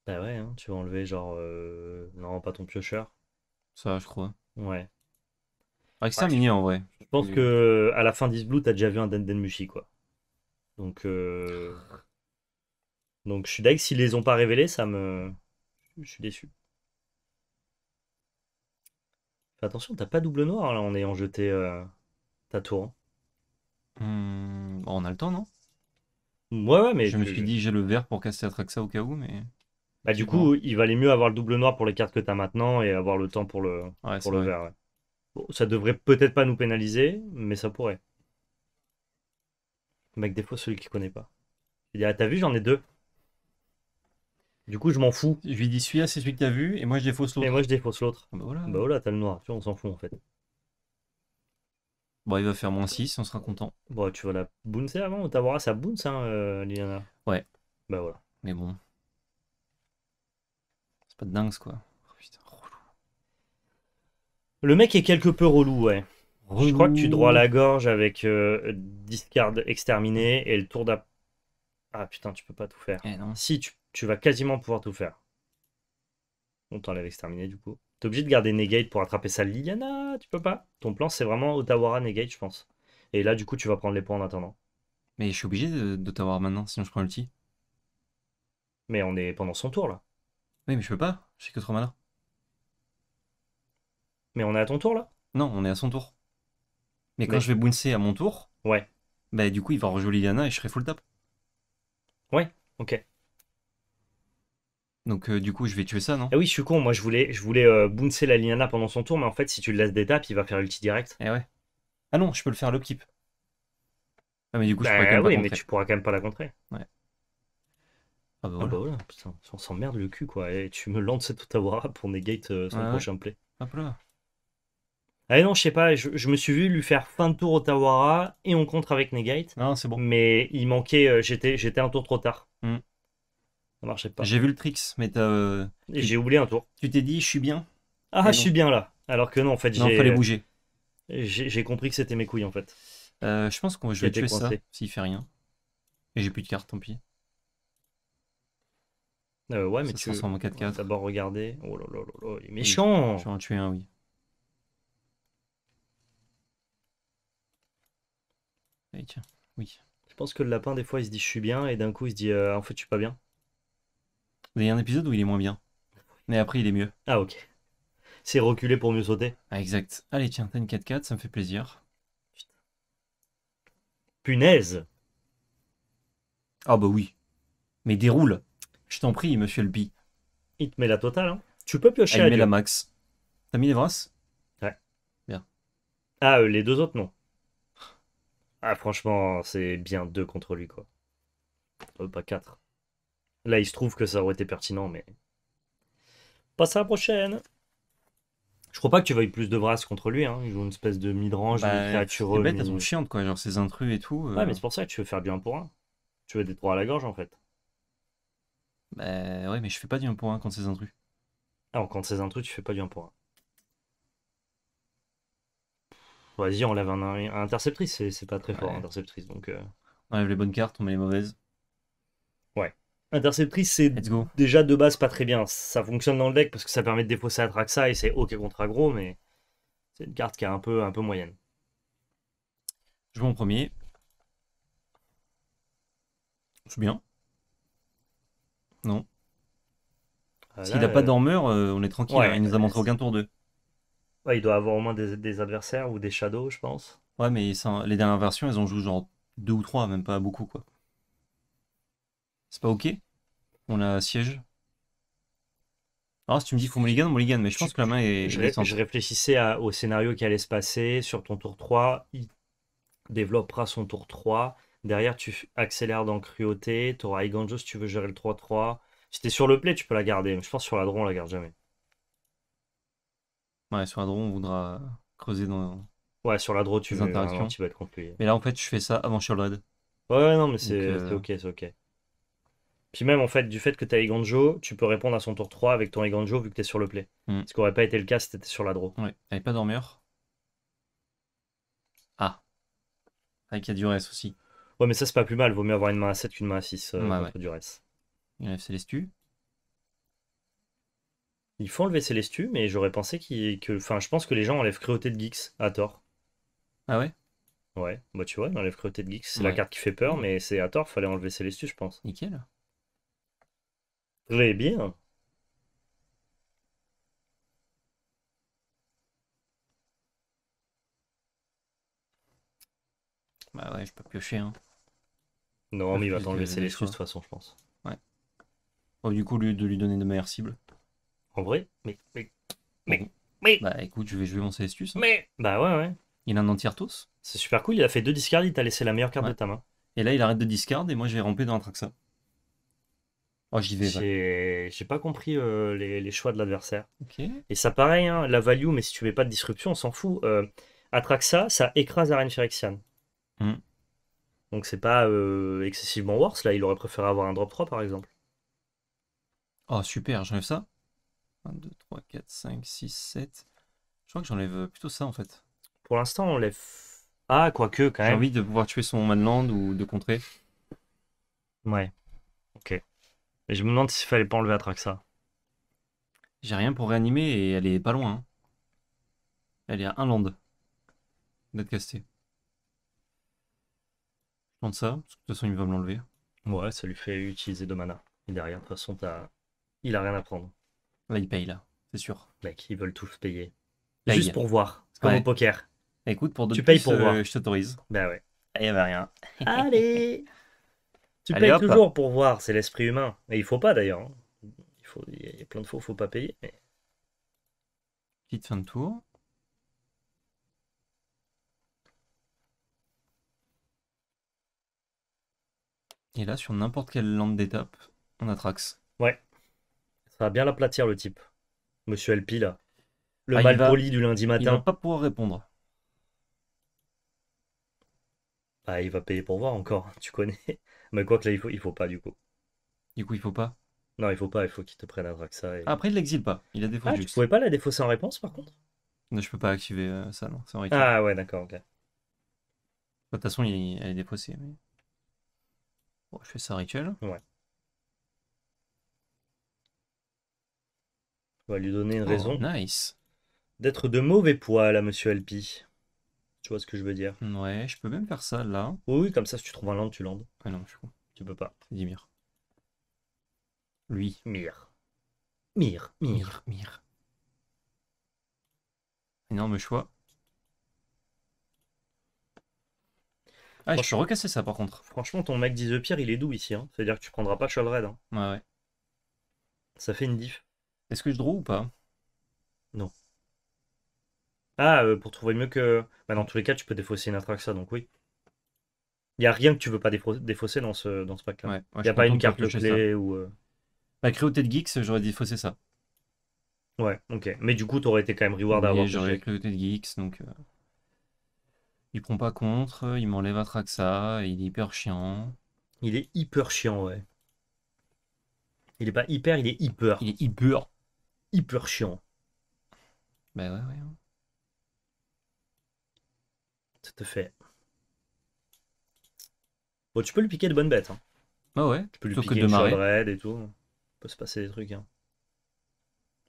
A: Bah ouais, hein, tu vas enlever genre. Euh, non, pas ton piocheur. Ça, je crois. Ouais. Avec ah, ah, ça, en vrai. Je pense que à la fin d'Isblue, t'as déjà vu un Denden Mushi quoi. Donc. Euh, donc je suis d'accord, s'ils les ont pas révélés, ça me. Je suis déçu. Fais attention, t'as pas double noir là en ayant jeté euh, ta tour. Hein. Hmm, on a le temps, non Ouais, ouais, mais. Je, me suis dit, j'ai le vert pour casser Atraxa au cas où, mais. Bah, du coup, il valait mieux avoir le double noir pour les cartes que t'as maintenant et avoir le temps pour le, pour le vert. Bon, ça devrait peut-être pas nous pénaliser, mais ça pourrait. mec, des fois, celui qui connaît pas. Il dit, ah, t'as vu, j'en ai deux. Du coup, je m'en fous. Je lui dis celui-là, c'est celui que t'as vu, et moi je défausse l'autre. Et moi je défausse l'autre. Ah bah voilà. Bah voilà, t'as le noir. Tu vois, on s'en fout en fait. Bon, il va faire moins 6, on sera content. Bon, tu vas la bouncer avant ou t'avoir ça bounce, hein, euh, Liliana Ouais. Bah voilà. Mais bon. C'est pas de dingue, quoi. Oh, putain, relou. Le mec est quelque peu relou, ouais. Je crois que tu droits la gorge avec euh, discard exterminé et le tour d'ap. Ah putain, tu peux pas tout faire. Eh non. Si, tu tu vas quasiment pouvoir tout faire. On t'enlève exterminé du coup. T'es obligé de garder Negate pour attraper sa Liliana, tu peux pas Ton plan c'est vraiment Otawara Negate je pense. Et là du coup tu vas prendre les points en attendant. Mais je suis obligé d'Otawara maintenant, sinon je prends l'ulti. Mais on est pendant son tour là. Oui mais je peux pas, c'est que trop malin. Mais on est à ton tour là Non, on est à son tour. Mais quand je vais bouncer à mon tour, ouais. Bah du coup il va rejouer Liliana et je serai full tap. Ouais, ok. Donc euh, du coup, je vais tuer ça, non Ah oui, je suis con. Moi, je voulais, je voulais euh, la Liana pendant son tour, mais en fait, si tu le laisses d'étape, il va faire ulti direct. Eh ouais. Ah non, je peux le faire l'upkeep. Ah mais du coup, je pourrais bah oui, mais tu pourras quand même pas la contrer. Ouais. Ah bah, ah bah voilà. putain, on s'emmerde le cul, quoi. Et eh, tu me lances cette Otawara pour negate euh, son prochain play. Hop là. Ah non, je sais pas, je, me suis vu lui faire fin de tour Otawara et on contre avec negate, Non, c'est bon. mais il manquait, j'étais j'étais un tour trop tard. Hmm. Ça marchait pas. J'ai vu le tricks, mais t'as. Euh, j'ai oublié un tour. Tu t'es dit, je suis bien. Ah, je suis bien là. Alors que non, en fait, j'ai. Non, fallait bouger. J'ai compris que c'était mes couilles en fait. Euh, je pense qu'on je vais tuer ça s'il fait rien. Et j'ai plus de cartes, tant pis. Euh, ouais, mais ça tu sais. 4 D'abord regarder. Oh là là là là, il est méchant. Je vais en tuer un, oui. tiens, oui. Je pense que le lapin, des fois, il se dit je suis bien, et d'un coup, il se dit en fait, je suis pas bien il y a un épisode où il est moins bien. Mais après, il est mieux. Ah, ok. C'est reculé pour mieux sauter. Ah, exact. Allez, tiens, t'as une 4 4 ça me fait plaisir. Punaise Ah, bah oui. Mais déroule. Je t'en prie, monsieur le bi. Il te met la totale, hein. Tu peux piocher ah, Il met la max. T'as mis les Ouais. Bien. Ah, euh, les deux autres, non. Ah, franchement, c'est bien deux contre lui, quoi. Euh, pas quatre. Là, il se trouve que ça aurait été pertinent, mais. Passe à la prochaine! Je crois pas que tu veuilles plus de brasse contre lui. Hein. Il joue une espèce de midrange, bah, de Les bêtes, elles sont chiantes, quoi. Genre ces intrus et tout. Ouais, euh. mais c'est pour ça que tu veux faire du 1 pour 1. Tu veux des 3 à la gorge, en fait. Bah ouais, mais je fais pas du 1 pour 1 contre ces intrus. Alors, ah, quand ces intrus, tu fais pas du 1 pour 1. Vas-y, on lève un, interceptrice. C'est pas très fort, interceptrice. Donc, euh. On lève les bonnes cartes, on met les mauvaises. Interceptrice, c'est déjà de base pas très bien. Ça fonctionne dans le deck parce que ça permet de défausser Atraxa et c'est OK contre aggro, mais c'est une carte qui est un peu, un peu moyenne. Je joue en premier. C'est bien. Non. Ah, S'il n'a pas euh, d'armure, euh, on est tranquille. Hein, il nous a montré aucun tour 2. Ouais, il doit avoir au moins des, adversaires ou des shadows, je pense. Ouais, mais les dernières versions, elles en jouent genre deux ou trois, même pas beaucoup, quoi. C'est pas ok On a siège alors, ah, si tu me dis faut mulligan, mulligan, mais je pense que la main est. Je, réfléchissais au scénario qui allait se passer. Sur ton tour 3, il développera son tour 3. Derrière, tu accélères dans cruauté. Tu auras Iganjo si tu veux gérer le 3-3. Si t'es sur le play, tu peux la garder. Mais je pense que sur la drone on la garde jamais. Ouais, sur la drone on voudra creuser dans. Ouais, sur la draw, tu veux. tu vas être compliqué. Mais là, en fait, je fais ça avant red. Ouais, non, mais c'est euh, ok, c'est ok. Puis même, en fait, du fait que tu as Eganjo, tu peux répondre à son tour 3 avec ton Eganjo vu que tu es sur le play. Mm. Ce qui n'aurait pas été le cas si tu étais sur la draw. Ouais, elle pas dormeur. Ah. Avec ah, il aussi. Ouais, mais ça, c'est pas plus mal. Vaut mieux avoir une main à 7 qu'une main à 6 euh, du reste. Il enlève Célestu. Il faut enlever Célestu, mais j'aurais pensé que. Enfin, je pense que les gens enlèvent Cruauté de Geeks à tort. Ah ouais Ouais, bah tu vois, on enlève Cruauté de Geeks. C'est la carte qui fait peur, mm. mais c'est à tort, Il fallait enlever Célestu, je pense. Nickel. Très bien Bah ouais, je peux piocher. Hein. Non, mais il va t'enlever ses les de toute façon, je pense. Ouais. Oh, du coup, au de lui donner de meilleures cibles. En vrai Mais. Mais. Bah écoute, je vais jouer mon astuces Mais. Bah ouais, ouais. Il en en tous. tous. C'est super cool, il a fait deux discards, il t'a laissé la meilleure carte de ta main. Et là, il arrête de discard et moi, je vais rampé dans un Traxa. Oh, j'y vais. J'ai pas compris euh, les, choix de l'adversaire. Et ça, pareil, hein, la value, mais si tu mets pas de disruption, on s'en fout. Euh, ça, ça écrase Aren Phyrexian. Hmm. Donc c'est pas euh, excessivement worse. Là, il aurait préféré avoir un drop 3 par exemple. Oh, super, j'enlève ça. 1, 2, 3, 4, 5, 6, 7. Je crois que j'enlève euh, plutôt ça en fait. Pour l'instant, on lève. Ah, quoique quand même. J'ai envie de pouvoir tuer son manland ou de contrer. Ouais. Ok. Mais je me demande s'il fallait pas enlever Atraxa. J'ai rien pour réanimer et elle est pas loin. Hein. Elle est à un land d'être castée. Je pense ça, parce que de toute façon il va me l'enlever. Ouais, ça lui fait utiliser deux mana. Et derrière, de toute façon, il a rien à prendre. Là il paye là, c'est sûr. Mec, ils veulent tous payer. Juste pour voir. C'est comme au poker. Écoute, pour deux Tu payes pour voir. Euh, je t'autorise. Bah ouais. Il y avait rien. Allez Tu payes toujours pour voir, c'est l'esprit humain. Et il faut pas d'ailleurs. Il, y a plein de fois il faut pas payer. Petite fin de tour. Et là, sur n'importe quelle lampe d'étape, on attraxe. Ouais. Ça va bien l'aplatir, le type. Monsieur LP, là. Le ah, mal poli du lundi matin. Il va pas pouvoir répondre. Ah, il va payer pour voir encore, tu connais. Mais quoi que là, il faut, il faut pas du coup. Du coup, il faut pas. Non, il faut pas, il faut qu'il te prenne un Draxa. Et... Ah, après, il l'exile pas, il a défaut ah, pouvais pas la défausser en réponse par contre Non, je peux pas activer euh, ça, non, c'est en Ah ouais, d'accord, ok. Bah, de toute façon, il, elle est défaussée. Mais... Bon, je fais ça rituel. Ouais. On va lui donner une oh, raison. Nice. D'être de mauvais poids là, monsieur Alpi ce que je veux dire Ouais, je peux même faire ça là. Oui, comme ça, si tu trouves un land, tu landes. non, je Tu peux pas. Lui. Mire. Mire. Mire. Mire. Énorme choix. Ah, je suis recassé ça par contre. Franchement, ton mec dit The Pierre, il est doux ici. Hein. C'est-à-dire que tu prendras pas Shoal Red. Hein. Ouais, Ça fait une diff. Est-ce que je trouve ou pas Non. Ah, euh, pour trouver mieux que. Bah, dans tous les cas, tu peux défausser une Atraxa, donc oui. Il n'y a rien que tu veux pas défausser dans ce, dans ce pack-là. Il y n'y a pas une carte clé ou. La euh. bah, Créauté de Geeks, j'aurais défaussé ça. Ouais, ok. Mais du coup, tu aurais été quand même reward à avoir. J'aurais Créauté de Geeks, donc. Euh, il prend pas contre, il m'enlève Atraxa, il est hyper chiant. Il est hyper chiant, ouais. Il est pas hyper, il est hyper. Il est hyper. Hyper chiant. Bah ouais, ouais. Hein. Tout fait. Bon, tu peux lui piquer de bonnes bêtes. Hein. Ah ouais, tu peux lui piquer de une et tout. peut se passer des trucs. Hein.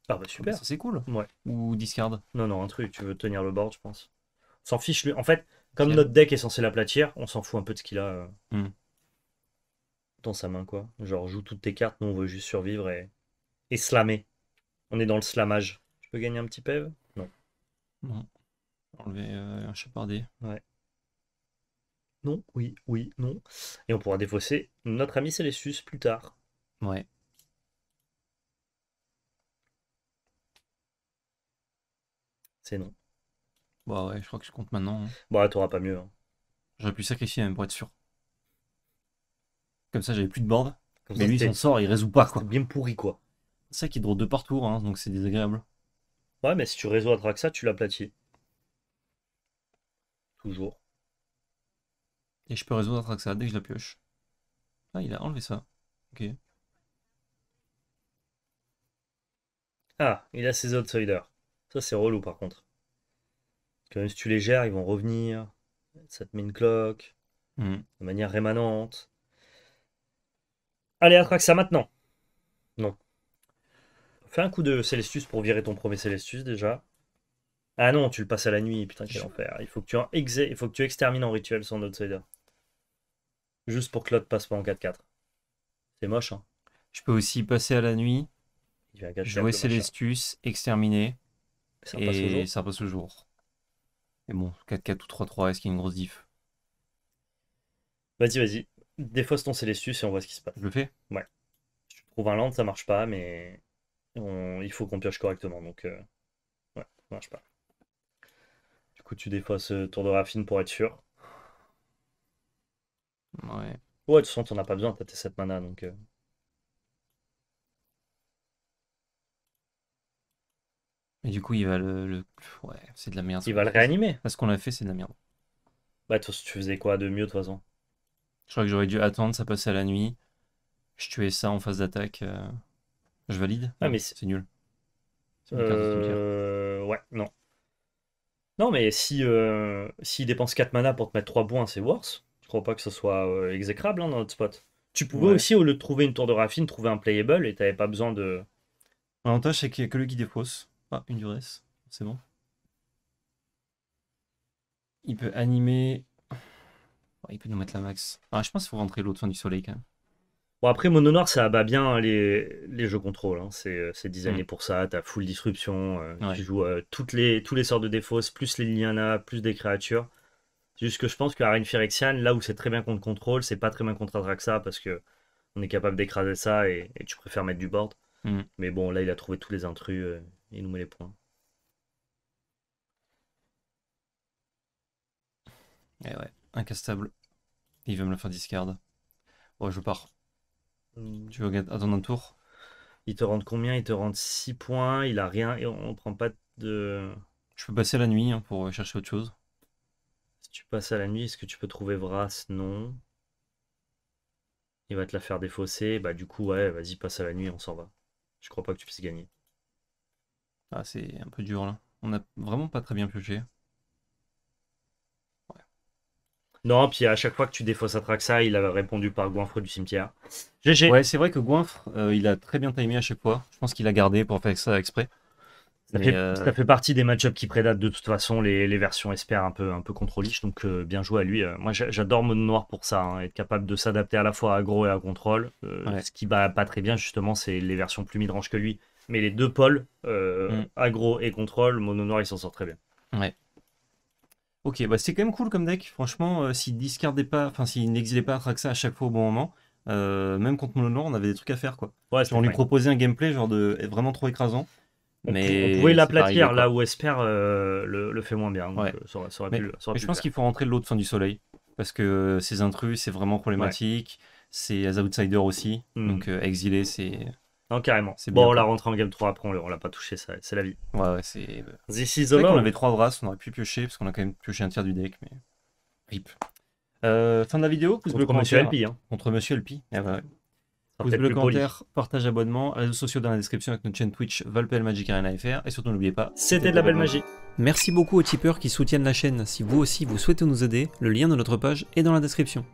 A: Ah, bah, ah bah super. c'est cool. Ou discard. Non, non, un truc, tu veux tenir le board, je pense. s'en fiche lui. En fait, comme notre deck est censé l'aplatir, on s'en fout un peu de ce qu'il a euh, hmm. dans sa main, quoi. Genre, joue toutes tes cartes, nous on veut juste survivre et, et slammer. On est dans le slamage. Je peux gagner un petit pev Non. Non. Enlever euh, un chapardé. Ouais. Non, oui, oui, non. Et on pourra défausser notre ami Celestus plus tard. Ouais. C'est non. Bah ouais, je crois que je compte maintenant. Bon, hein. Bah, t'auras pas mieux. Hein. J'aurais pu sacrifier même hein, pour être sûr. Comme ça, j'avais plus de board. Comme Mais lui, il s'en sort, il résout pas quoi. bien pourri, quoi. C'est ça qui drôle de partout, hein, donc c'est désagréable. Ouais, mais si tu que ça, tu l'aplatis. Toujours. Et je peux résoudre dès que je la pioche. Ah, il a enlevé ça. Ok. Ah, il a ses outsiders. Ça, c'est relou par contre. Quand même, si tu les gères, ils vont revenir. Cette te clock. Hmm. De manière rémanente. Allez, attraque ça maintenant. Non. Fais un coup de Celestus pour virer ton premier Celestus déjà. Ah non, tu le passes à la nuit, putain, quel enfer. Il faut que tu, en exé... Il faut que tu extermines en rituel son outsider. Juste pour que l'autre passe pas en 4-4. C'est moche, hein. Je peux aussi passer à la nuit, jouer Célestus, exterminer, ça et ça passe au jour. Et bon, 4-4 ou 3-3, est-ce qu'il y a une grosse diff Vas-y, vas-y. Défausse ton Célestus et on voit ce qui se passe. Je le fais Ouais. Je trouve un land, ça marche pas, mais il faut qu'on pioche correctement, donc... Euh, ouais, ça marche pas tu tu ce euh, tour de raffine pour être sûr. Ouais. Ouais, de toute façon, t'en as pas besoin, de tes cette mana donc. Et euh. du coup, il va le. Ouais, c'est de la merde. Il va le réanimer. Parce qu'on l'a fait, c'est de la merde. Bah, tu faisais quoi de mieux de toute façon Je crois que j'aurais dû attendre, ça passait à la nuit. Je tuais ça en phase d'attaque. Euh. Je valide Ah, mais c'est nul. Euh... Ouais, non. Non, mais si euh, s'il dépense 4 mana pour te mettre 3 points, c'est worse. Je crois pas que ce soit euh, exécrable hein, dans notre spot. Tu pouvais aussi, au lieu de trouver une tour de raffine, trouver un playable et t'avais pas besoin de. L'avantage, c'est qu'il n'y a que lui qui Ah, une duresse. C'est bon. Il peut animer. Il peut nous mettre la max. Ah, je pense qu'il faut rentrer l'autre fin du soleil quand même. Bon, après, Mono Noir, ça abat bien les, jeux contrôle. Hein. C'est, euh, c'est designé mm. pour ça. T'as full disruption. Euh, tu joues euh, toutes les, tous les sorts de défausses, plus les Liliana, plus des créatures. C'est juste que je pense que Phyrexian, là où c'est très bien contre contrôle, c'est pas très bien contre Atraxa, parce que on est capable d'écraser ça et, tu préfères mettre du board. Mm. Mais bon, là, il a trouvé tous les intrus il nous met les points. Et eh ouais, incastable. Il veut me la faire discard. Bon, je pars. Tu veux à ton tour Il te rend combien Il te rend 6 points, il a rien, et on prend pas de. Je peux passer la nuit hein, pour chercher autre chose. Si tu passes à la nuit, est-ce que tu peux trouver Vras Non. Il va te la faire défausser, bah du coup, ouais, vas-y, passe à la nuit, on s'en va. Je crois pas que tu puisses gagner. Ah, c'est un peu dur là. On a vraiment pas très bien pioché. Non, puis à chaque fois que tu défausses ça, il avait répondu par Goinfre du cimetière. GG. Ouais, c'est vrai que Goinfre, euh, il a très bien timé à chaque fois. Je pense qu'il a gardé pour faire ça exprès. Ça, fait, euh, partie des match-ups qui prédatent de toute façon les, versions espère un peu, un peu donc euh, bien joué à lui. moi j'adore Mono Noir pour ça, hein, être capable de s'adapter à la fois à aggro et à contrôle. Ce qui bat pas très bien justement, c'est les versions plus midrange que lui. Mais les deux pôles, mm. agro aggro et contrôle, Mono Noir, il s'en sort très bien. Ouais. Ok, bah c'est quand même cool comme deck. Franchement, euh, s'il discardait pas, enfin s'il n'exilait pas Atraxa à chaque fois au bon moment, euh, même contre Monolore, on avait des trucs à faire quoi. Ouais, on lui proposait un gameplay genre de vraiment trop écrasant. mais on pouvait l'aplatir là où Esper euh, le, fait moins bien. je pense qu'il faut rentrer de l'autre fin du soleil parce que ces intrus, c'est vraiment problématique. C'est les outsiders aussi. Hmm. Donc exiler, c'est non, carrément. C'est bon, on l'a rentré en game 3 après, on l'a pas touché, ça, c'est la vie. Ouais, ouais, c'est. Euh, This on avait trois brasses, on aurait pu piocher, parce qu'on a quand même pioché un tiers du deck, mais. RIP. Euh, fin de la vidéo, pouce bleu commentaire. Monsieur LP, hein. Contre Monsieur Elpi. Pouce eh ben bleu commentaire, partage, abonnement, réseaux sociaux dans la description avec notre chaîne Twitch Valpel Magic Arena FR. Et surtout, n'oubliez pas, c'était de la belle magie. Merci beaucoup aux tipeurs qui soutiennent la chaîne. Si vous aussi vous souhaitez nous aider, le lien de notre page est dans la description.